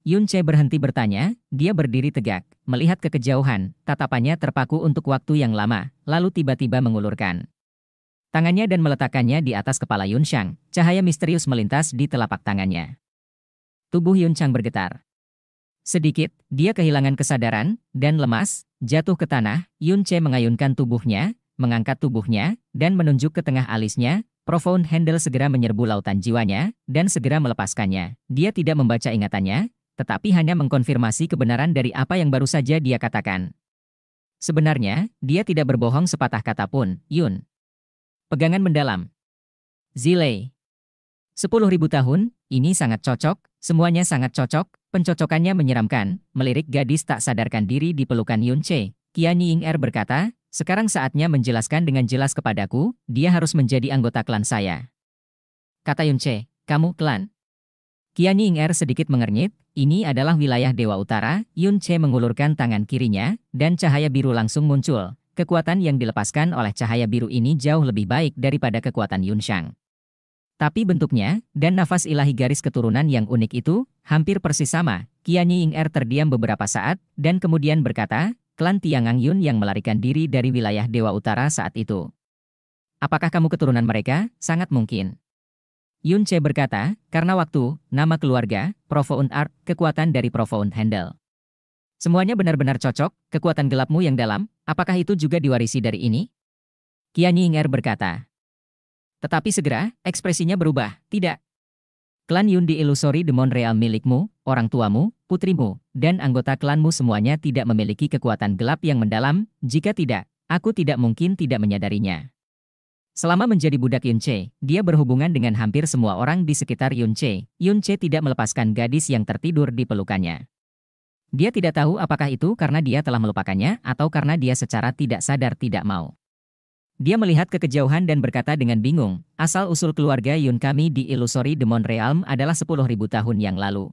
Yun Che berhenti bertanya, dia berdiri tegak, melihat ke kejauhan, tatapannya terpaku untuk waktu yang lama, lalu tiba-tiba mengulurkan tangannya dan meletakkannya di atas kepala Yun Shang. Cahaya misterius melintas di telapak tangannya. Tubuh Yun Shang bergetar. Sedikit, dia kehilangan kesadaran, dan lemas, jatuh ke tanah, Yun Che mengayunkan tubuhnya, mengangkat tubuhnya, dan menunjuk ke tengah alisnya, Profound Handle segera menyerbu lautan jiwanya, dan segera melepaskannya. Dia tidak membaca ingatannya, tetapi hanya mengkonfirmasi kebenaran dari apa yang baru saja dia katakan. Sebenarnya, dia tidak berbohong sepatah kata pun, Yun. Pegangan mendalam. Zile. 10.000 tahun, ini sangat cocok, semuanya sangat cocok, pencocokannya menyeramkan, melirik gadis tak sadarkan diri di pelukan Yun Che. Qian Ying Er berkata, sekarang saatnya menjelaskan dengan jelas kepadaku, dia harus menjadi anggota klan saya. Kata Yun Che, kamu klan. Qian Ying Er sedikit mengernyit, ini adalah wilayah Dewa Utara, Yun Che mengulurkan tangan kirinya, dan cahaya biru langsung muncul. Kekuatan yang dilepaskan oleh cahaya biru ini jauh lebih baik daripada kekuatan Yunshang. Tapi bentuknya, dan nafas ilahi garis keturunan yang unik itu, hampir persis sama. Qianyi Ying Er terdiam beberapa saat, dan kemudian berkata, klan Tiangang Yun yang melarikan diri dari wilayah Dewa Utara saat itu. Apakah kamu keturunan mereka? Sangat mungkin. Yun Che berkata, karena waktu, nama keluarga, Profound Art, kekuatan dari Profound Handle. Semuanya benar-benar cocok, kekuatan gelapmu yang dalam, apakah itu juga diwarisi dari ini? Kian Yinger berkata. Tetapi segera, ekspresinya berubah, tidak. Klan Yun di Illusory Demon Real milikmu, orang tuamu, putrimu, dan anggota klanmu semuanya tidak memiliki kekuatan gelap yang mendalam, jika tidak, aku tidak mungkin tidak menyadarinya. Selama menjadi budak Yun Che, dia berhubungan dengan hampir semua orang di sekitar Yun Che. Yun Che tidak melepaskan gadis yang tertidur di pelukannya. Dia tidak tahu apakah itu karena dia telah melupakannya atau karena dia secara tidak sadar tidak mau. Dia melihat kekejauhan dan berkata dengan bingung, asal-usul keluarga Yun kami di Illusory Demon Realm adalah 10.000 tahun yang lalu.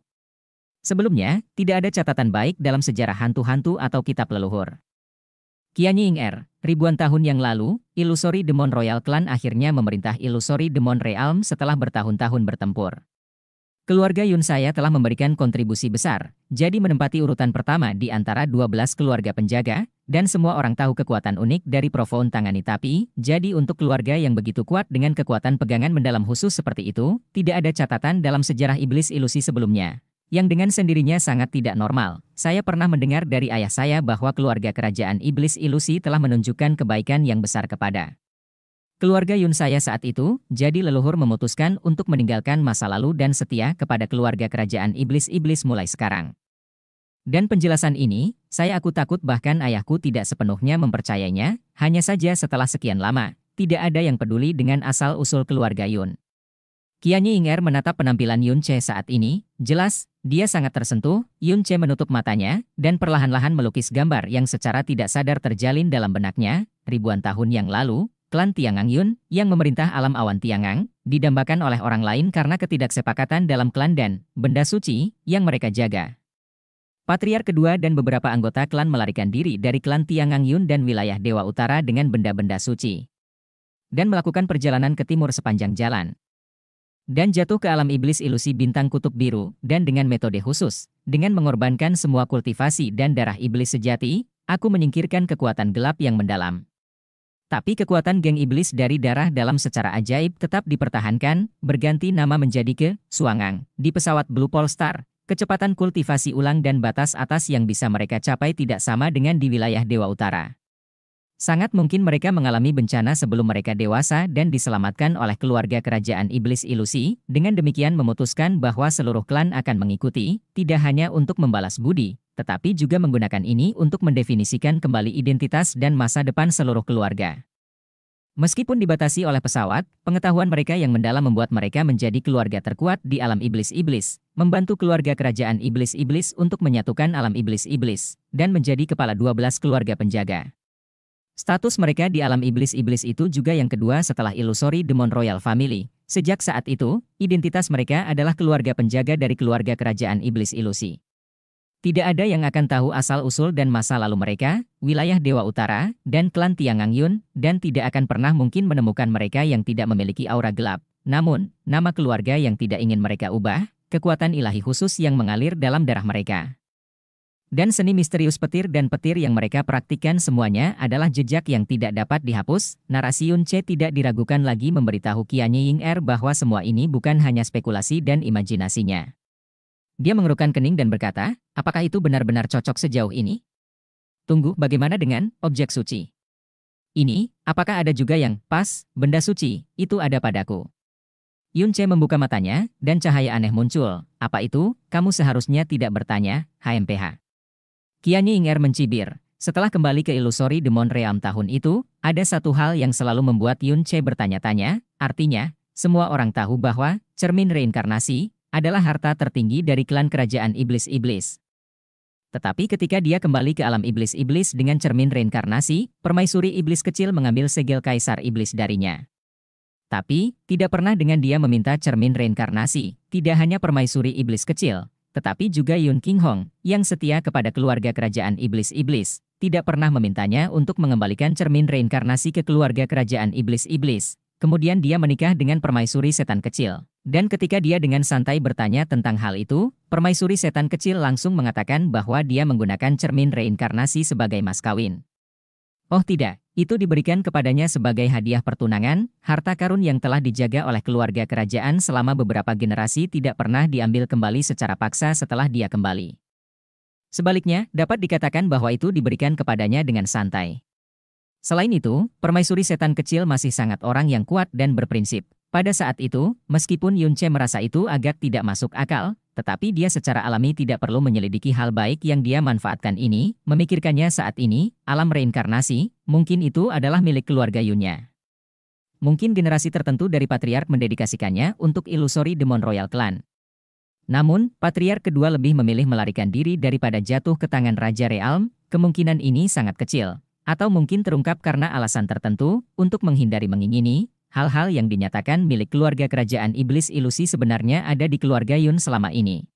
Sebelumnya, tidak ada catatan baik dalam sejarah hantu-hantu atau kitab leluhur. Kianyi Ying Er, ribuan tahun yang lalu, Illusory Demon Royal Clan akhirnya memerintah Illusory Demon Realm setelah bertahun-tahun bertempur. Keluarga Yun saya telah memberikan kontribusi besar, jadi menempati urutan pertama di antara 12 keluarga penjaga, dan semua orang tahu kekuatan unik dari Profon tangani tapi, jadi untuk keluarga yang begitu kuat dengan kekuatan pegangan mendalam khusus seperti itu, tidak ada catatan dalam sejarah iblis ilusi sebelumnya. Yang dengan sendirinya sangat tidak normal. Saya pernah mendengar dari ayah saya bahwa keluarga kerajaan iblis ilusi telah menunjukkan kebaikan yang besar kepada Keluarga Yun saya saat itu, jadi leluhur memutuskan untuk meninggalkan masa lalu dan setia kepada keluarga kerajaan iblis-iblis mulai sekarang. Dan penjelasan ini, saya aku takut bahkan ayahku tidak sepenuhnya mempercayainya, hanya saja setelah sekian lama, tidak ada yang peduli dengan asal-usul keluarga Yun. Kianyi Inger menatap penampilan Yun Che saat ini, jelas, dia sangat tersentuh, Yun Che menutup matanya, dan perlahan-lahan melukis gambar yang secara tidak sadar terjalin dalam benaknya, ribuan tahun yang lalu, klan Tiangang Yun, yang memerintah alam awan Tiangang, didambakan oleh orang lain karena ketidaksepakatan dalam klan dan benda suci yang mereka jaga. Patriar kedua dan beberapa anggota klan melarikan diri dari klan Tiangang Yun dan wilayah Dewa Utara dengan benda-benda suci. Dan melakukan perjalanan ke timur sepanjang jalan. Dan jatuh ke alam iblis ilusi bintang kutub biru, dan dengan metode khusus, dengan mengorbankan semua kultivasi dan darah iblis sejati, aku menyingkirkan kekuatan gelap yang mendalam. Tapi kekuatan geng iblis dari darah dalam secara ajaib tetap dipertahankan, berganti nama menjadi ke Suangang. Di pesawat Blue Polestar, kecepatan kultivasi ulang dan batas atas yang bisa mereka capai tidak sama dengan di wilayah Dewa Utara. Sangat mungkin mereka mengalami bencana sebelum mereka dewasa dan diselamatkan oleh keluarga kerajaan iblis ilusi, dengan demikian memutuskan bahwa seluruh klan akan mengikuti, tidak hanya untuk membalas budi, tetapi juga menggunakan ini untuk mendefinisikan kembali identitas dan masa depan seluruh keluarga. Meskipun dibatasi oleh pesawat, pengetahuan mereka yang mendalam membuat mereka menjadi keluarga terkuat di alam iblis-iblis, membantu keluarga kerajaan iblis-iblis untuk menyatukan alam iblis-iblis, dan menjadi kepala 12 keluarga penjaga. Status mereka di alam iblis-iblis itu juga yang kedua setelah ilusori Demon Royal Family. Sejak saat itu, identitas mereka adalah keluarga penjaga dari keluarga kerajaan iblis ilusi. Tidak ada yang akan tahu asal-usul dan masa lalu mereka, wilayah Dewa Utara, dan klan Tiangang Yun, dan tidak akan pernah mungkin menemukan mereka yang tidak memiliki aura gelap. Namun, nama keluarga yang tidak ingin mereka ubah, kekuatan ilahi khusus yang mengalir dalam darah mereka. Dan seni misterius petir dan petir yang mereka praktikan semuanya adalah jejak yang tidak dapat dihapus. Narasi Yun Che tidak diragukan lagi memberitahu Qian Ying Er bahwa semua ini bukan hanya spekulasi dan imajinasinya. Dia mengerutkan kening dan berkata, apakah itu benar-benar cocok sejauh ini? Tunggu, bagaimana dengan objek suci? Ini, apakah ada juga yang pas, benda suci, itu ada padaku? Yun Che membuka matanya, dan cahaya aneh muncul. Apa itu? Kamu seharusnya tidak bertanya, HMPH. Kiani Inger mencibir. Setelah kembali ke Illusory Demon Realm tahun itu, ada satu hal yang selalu membuat Yun Che bertanya-tanya, artinya, semua orang tahu bahwa cermin reinkarnasi adalah harta tertinggi dari klan kerajaan iblis-iblis. Tetapi ketika dia kembali ke alam iblis-iblis dengan cermin reinkarnasi, permaisuri iblis kecil mengambil segel kaisar iblis darinya. Tapi, tidak pernah dengan dia meminta cermin reinkarnasi, tidak hanya permaisuri iblis kecil, tetapi juga Yun King Hong, yang setia kepada keluarga kerajaan iblis-iblis, tidak pernah memintanya untuk mengembalikan cermin reinkarnasi ke keluarga kerajaan iblis-iblis. Kemudian dia menikah dengan permaisuri setan kecil. Dan ketika dia dengan santai bertanya tentang hal itu, permaisuri setan kecil langsung mengatakan bahwa dia menggunakan cermin reinkarnasi sebagai mas kawin. Oh tidak, itu diberikan kepadanya sebagai hadiah pertunangan, harta karun yang telah dijaga oleh keluarga kerajaan selama beberapa generasi tidak pernah diambil kembali secara paksa setelah dia kembali. Sebaliknya, dapat dikatakan bahwa itu diberikan kepadanya dengan santai. Selain itu, permaisuri setan kecil masih sangat orang yang kuat dan berprinsip. Pada saat itu, meskipun Yunche merasa itu agak tidak masuk akal, tetapi dia secara alami tidak perlu menyelidiki hal baik yang dia manfaatkan ini, memikirkannya saat ini, alam reinkarnasi, mungkin itu adalah milik keluarga Yunya. Mungkin generasi tertentu dari patriark mendedikasikannya untuk ilusori demon royal clan. Namun, patriark kedua lebih memilih melarikan diri daripada jatuh ke tangan Raja Realm, kemungkinan ini sangat kecil. Atau mungkin terungkap karena alasan tertentu, untuk menghindari mengingini, Hal-hal yang dinyatakan milik keluarga kerajaan iblis ilusi sebenarnya ada di keluarga Yun selama ini.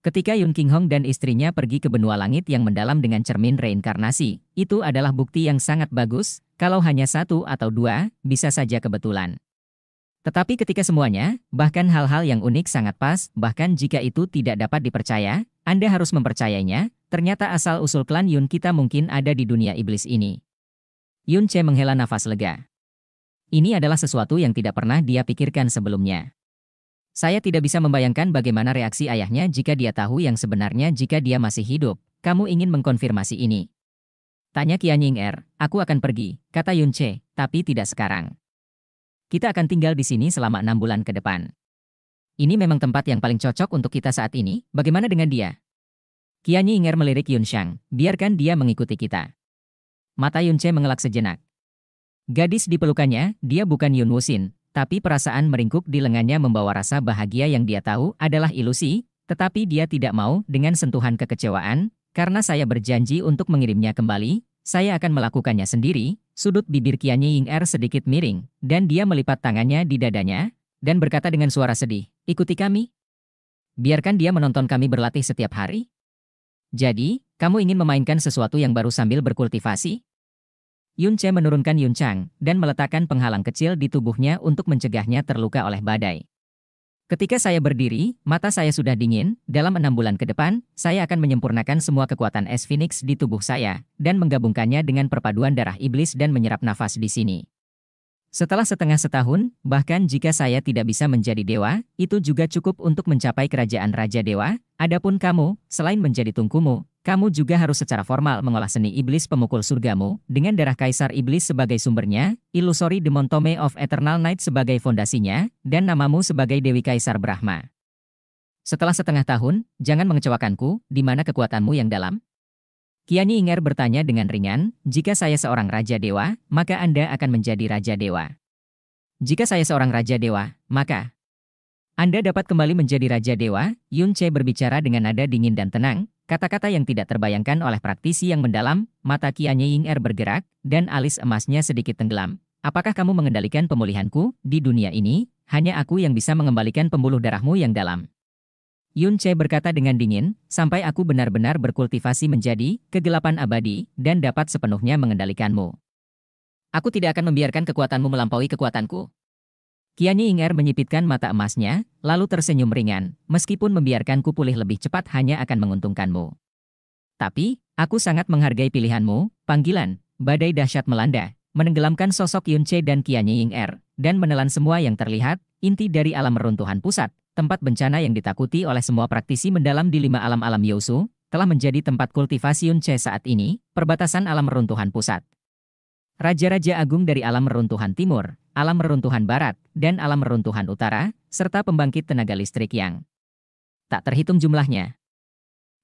Ketika Yun King Hong dan istrinya pergi ke benua langit yang mendalam dengan cermin reinkarnasi, itu adalah bukti yang sangat bagus, kalau hanya satu atau dua, bisa saja kebetulan. Tetapi ketika semuanya, bahkan hal-hal yang unik sangat pas, bahkan jika itu tidak dapat dipercaya, Anda harus mempercayainya, ternyata asal-usul klan Yun kita mungkin ada di dunia iblis ini. Yun Che menghela nafas lega. Ini adalah sesuatu yang tidak pernah dia pikirkan sebelumnya. Saya tidak bisa membayangkan bagaimana reaksi ayahnya jika dia tahu yang sebenarnya jika dia masih hidup. Kamu ingin mengkonfirmasi ini? Tanya Kian Ying Er, aku akan pergi, kata Yun Che, tapi tidak sekarang. Kita akan tinggal di sini selama enam bulan ke depan. Ini memang tempat yang paling cocok untuk kita saat ini, bagaimana dengan dia? Kian Ying Er melirik Yun Shang, biarkan dia mengikuti kita. Mata Yun Che mengelak sejenak, Gadis di pelukannya, dia bukan Yun Wusin, tapi perasaan meringkuk di lengannya membawa rasa bahagia yang dia tahu adalah ilusi, tetapi dia tidak mau dengan sentuhan kekecewaan, karena saya berjanji untuk mengirimnya kembali, saya akan melakukannya sendiri, sudut bibir Kianyi Ying Er sedikit miring, dan dia melipat tangannya di dadanya, dan berkata dengan suara sedih, ikuti kami. Biarkan dia menonton kami berlatih setiap hari. Jadi, kamu ingin memainkan sesuatu yang baru sambil berkultivasi? Yun Che menurunkan Yun Chang dan meletakkan penghalang kecil di tubuhnya untuk mencegahnya terluka oleh badai. Ketika saya berdiri, mata saya sudah dingin. Dalam enam bulan ke depan, saya akan menyempurnakan semua kekuatan es Phoenix di tubuh saya dan menggabungkannya dengan perpaduan darah iblis dan menyerap nafas di sini. Setelah setengah setahun, bahkan jika saya tidak bisa menjadi dewa, itu juga cukup untuk mencapai kerajaan Raja Dewa. Adapun kamu, selain menjadi tungkumu, kamu juga harus secara formal mengolah seni iblis pemukul surgamu, dengan darah kaisar iblis sebagai sumbernya, illusory Demon Tome of eternal night sebagai fondasinya, dan namamu sebagai Dewi Kaisar Brahma. Setelah setengah tahun, jangan mengecewakanku, di mana kekuatanmu yang dalam, Kiani Inger bertanya dengan ringan, jika saya seorang Raja Dewa, maka Anda akan menjadi Raja Dewa. Jika saya seorang Raja Dewa, maka Anda dapat kembali menjadi Raja Dewa, Yun Che berbicara dengan nada dingin dan tenang, kata-kata yang tidak terbayangkan oleh praktisi yang mendalam, mata Kiani Inger bergerak, dan alis emasnya sedikit tenggelam. Apakah kamu mengendalikan pemulihanku di dunia ini? Hanya aku yang bisa mengembalikan pembuluh darahmu yang dalam. Yun Che berkata dengan dingin, sampai aku benar-benar berkultivasi menjadi kegelapan abadi dan dapat sepenuhnya mengendalikanmu. Aku tidak akan membiarkan kekuatanmu melampaui kekuatanku. Kianyi Inger menyipitkan mata emasnya, lalu tersenyum ringan, meskipun membiarkanku pulih lebih cepat hanya akan menguntungkanmu. Tapi, aku sangat menghargai pilihanmu, panggilan, badai dahsyat melanda, menenggelamkan sosok Yun Che dan Kianyi Inger, dan menelan semua yang terlihat, inti dari alam runtuhan pusat, tempat bencana yang ditakuti oleh semua praktisi mendalam di lima alam-alam Yosu, telah menjadi tempat kultivasi c saat ini, perbatasan alam runtuhan pusat. Raja-raja agung dari alam runtuhan timur, alam reruntuhan barat, dan alam reruntuhan utara, serta pembangkit tenaga listrik yang tak terhitung jumlahnya.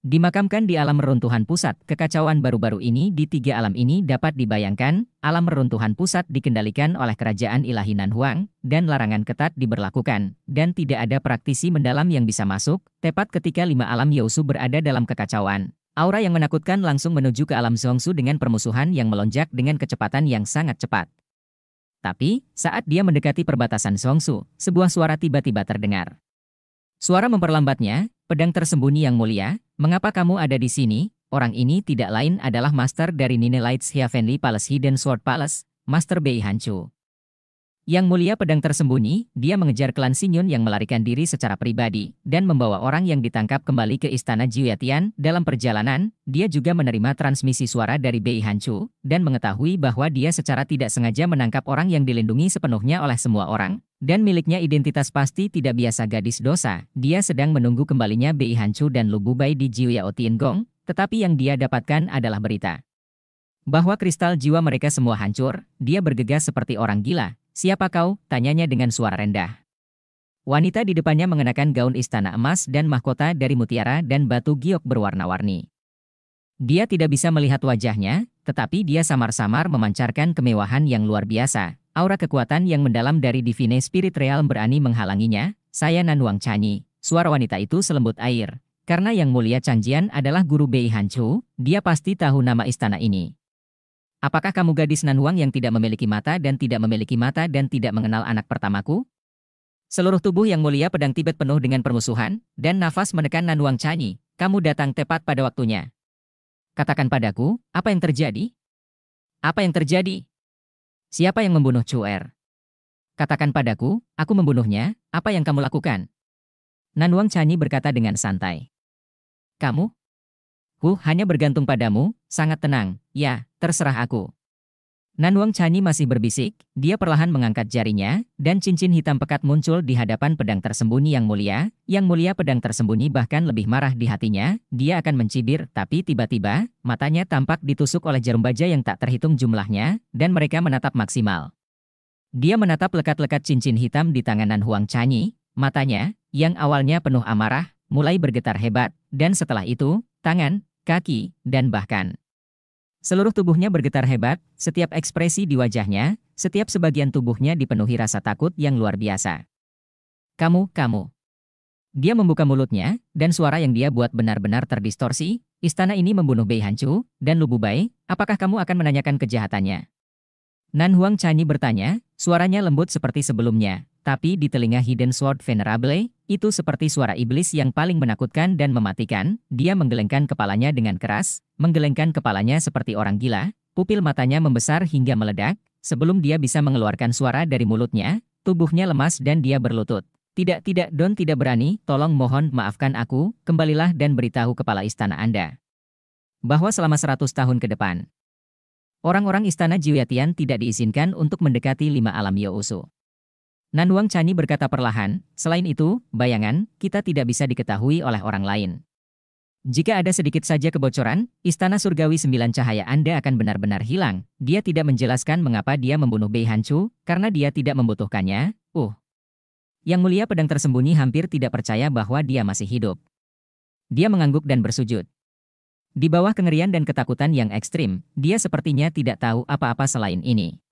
Dimakamkan di alam reruntuhan pusat, kekacauan baru-baru ini di tiga alam ini dapat dibayangkan, alam reruntuhan pusat dikendalikan oleh kerajaan ilahi Nanhuang, dan larangan ketat diberlakukan, dan tidak ada praktisi mendalam yang bisa masuk, tepat ketika lima alam Yosu berada dalam kekacauan. Aura yang menakutkan langsung menuju ke alam Zongsu dengan permusuhan yang melonjak dengan kecepatan yang sangat cepat. Tapi, saat dia mendekati perbatasan Zongsu, sebuah suara tiba-tiba terdengar. Suara memperlambatnya, Pedang tersembunyi yang mulia, mengapa kamu ada di sini? Orang ini tidak lain adalah master dari Nine Lights Heavenly Palace Hidden Sword Palace, Master Bei Hancu. Yang mulia pedang tersembunyi, dia mengejar klan Sinyun yang melarikan diri secara pribadi, dan membawa orang yang ditangkap kembali ke istana Jiuyatian. Dalam perjalanan, dia juga menerima transmisi suara dari Bei Hancu dan mengetahui bahwa dia secara tidak sengaja menangkap orang yang dilindungi sepenuhnya oleh semua orang, dan miliknya identitas pasti tidak biasa gadis dosa, dia sedang menunggu kembalinya bi Hancu dan Lububai di Jiuyao gong, tetapi yang dia dapatkan adalah berita. Bahwa kristal jiwa mereka semua hancur, dia bergegas seperti orang gila. Siapa kau? Tanyanya dengan suara rendah. Wanita di depannya mengenakan gaun istana emas dan mahkota dari mutiara dan batu giok berwarna-warni. Dia tidak bisa melihat wajahnya, tetapi dia samar-samar memancarkan kemewahan yang luar biasa, Aura kekuatan yang mendalam dari Divine Spirit Realm berani menghalanginya, saya Nanwang Chanyi. Suara wanita itu selembut air. Karena yang mulia Chanjian adalah guru Bei Hanchu, dia pasti tahu nama istana ini. Apakah kamu gadis Nanwang yang tidak memiliki mata dan tidak memiliki mata dan tidak mengenal anak pertamaku? Seluruh tubuh yang mulia pedang Tibet penuh dengan permusuhan, dan nafas menekan Nanwang Chanyi, kamu datang tepat pada waktunya. Katakan padaku, apa yang terjadi? Apa yang terjadi? Siapa yang membunuh Er? Katakan padaku, aku membunuhnya, apa yang kamu lakukan? Nan Wang Chanyi berkata dengan santai. Kamu? Hu hanya bergantung padamu, sangat tenang, ya, terserah aku. Nan Wang Chani masih berbisik, dia perlahan mengangkat jarinya, dan cincin hitam pekat muncul di hadapan pedang tersembunyi yang mulia, yang mulia pedang tersembunyi bahkan lebih marah di hatinya, dia akan mencibir, tapi tiba-tiba, matanya tampak ditusuk oleh jarum baja yang tak terhitung jumlahnya, dan mereka menatap maksimal. Dia menatap lekat-lekat cincin hitam di tangan Nan Huang Chani, matanya, yang awalnya penuh amarah, mulai bergetar hebat, dan setelah itu, tangan, kaki, dan bahkan Seluruh tubuhnya bergetar hebat, setiap ekspresi di wajahnya, setiap sebagian tubuhnya dipenuhi rasa takut yang luar biasa. Kamu, kamu. Dia membuka mulutnya, dan suara yang dia buat benar-benar terdistorsi, istana ini membunuh Bei Hancu, dan Lubu Bai, apakah kamu akan menanyakan kejahatannya? Nan Huang Chani bertanya, suaranya lembut seperti sebelumnya, tapi di telinga Hidden Sword Venerable, itu seperti suara iblis yang paling menakutkan dan mematikan, dia menggelengkan kepalanya dengan keras, menggelengkan kepalanya seperti orang gila, pupil matanya membesar hingga meledak, sebelum dia bisa mengeluarkan suara dari mulutnya, tubuhnya lemas dan dia berlutut. Tidak, tidak, Don tidak berani, tolong mohon maafkan aku, kembalilah dan beritahu kepala istana Anda. Bahwa selama seratus tahun ke depan, Orang-orang istana Jiuyatian tidak diizinkan untuk mendekati lima alam Yousu. Wang Chani berkata perlahan, selain itu, bayangan, kita tidak bisa diketahui oleh orang lain. Jika ada sedikit saja kebocoran, istana surgawi sembilan cahaya Anda akan benar-benar hilang. Dia tidak menjelaskan mengapa dia membunuh Bei Hancu, karena dia tidak membutuhkannya, uh. Yang mulia pedang tersembunyi hampir tidak percaya bahwa dia masih hidup. Dia mengangguk dan bersujud. Di bawah kengerian dan ketakutan yang ekstrim, dia sepertinya tidak tahu apa-apa selain ini.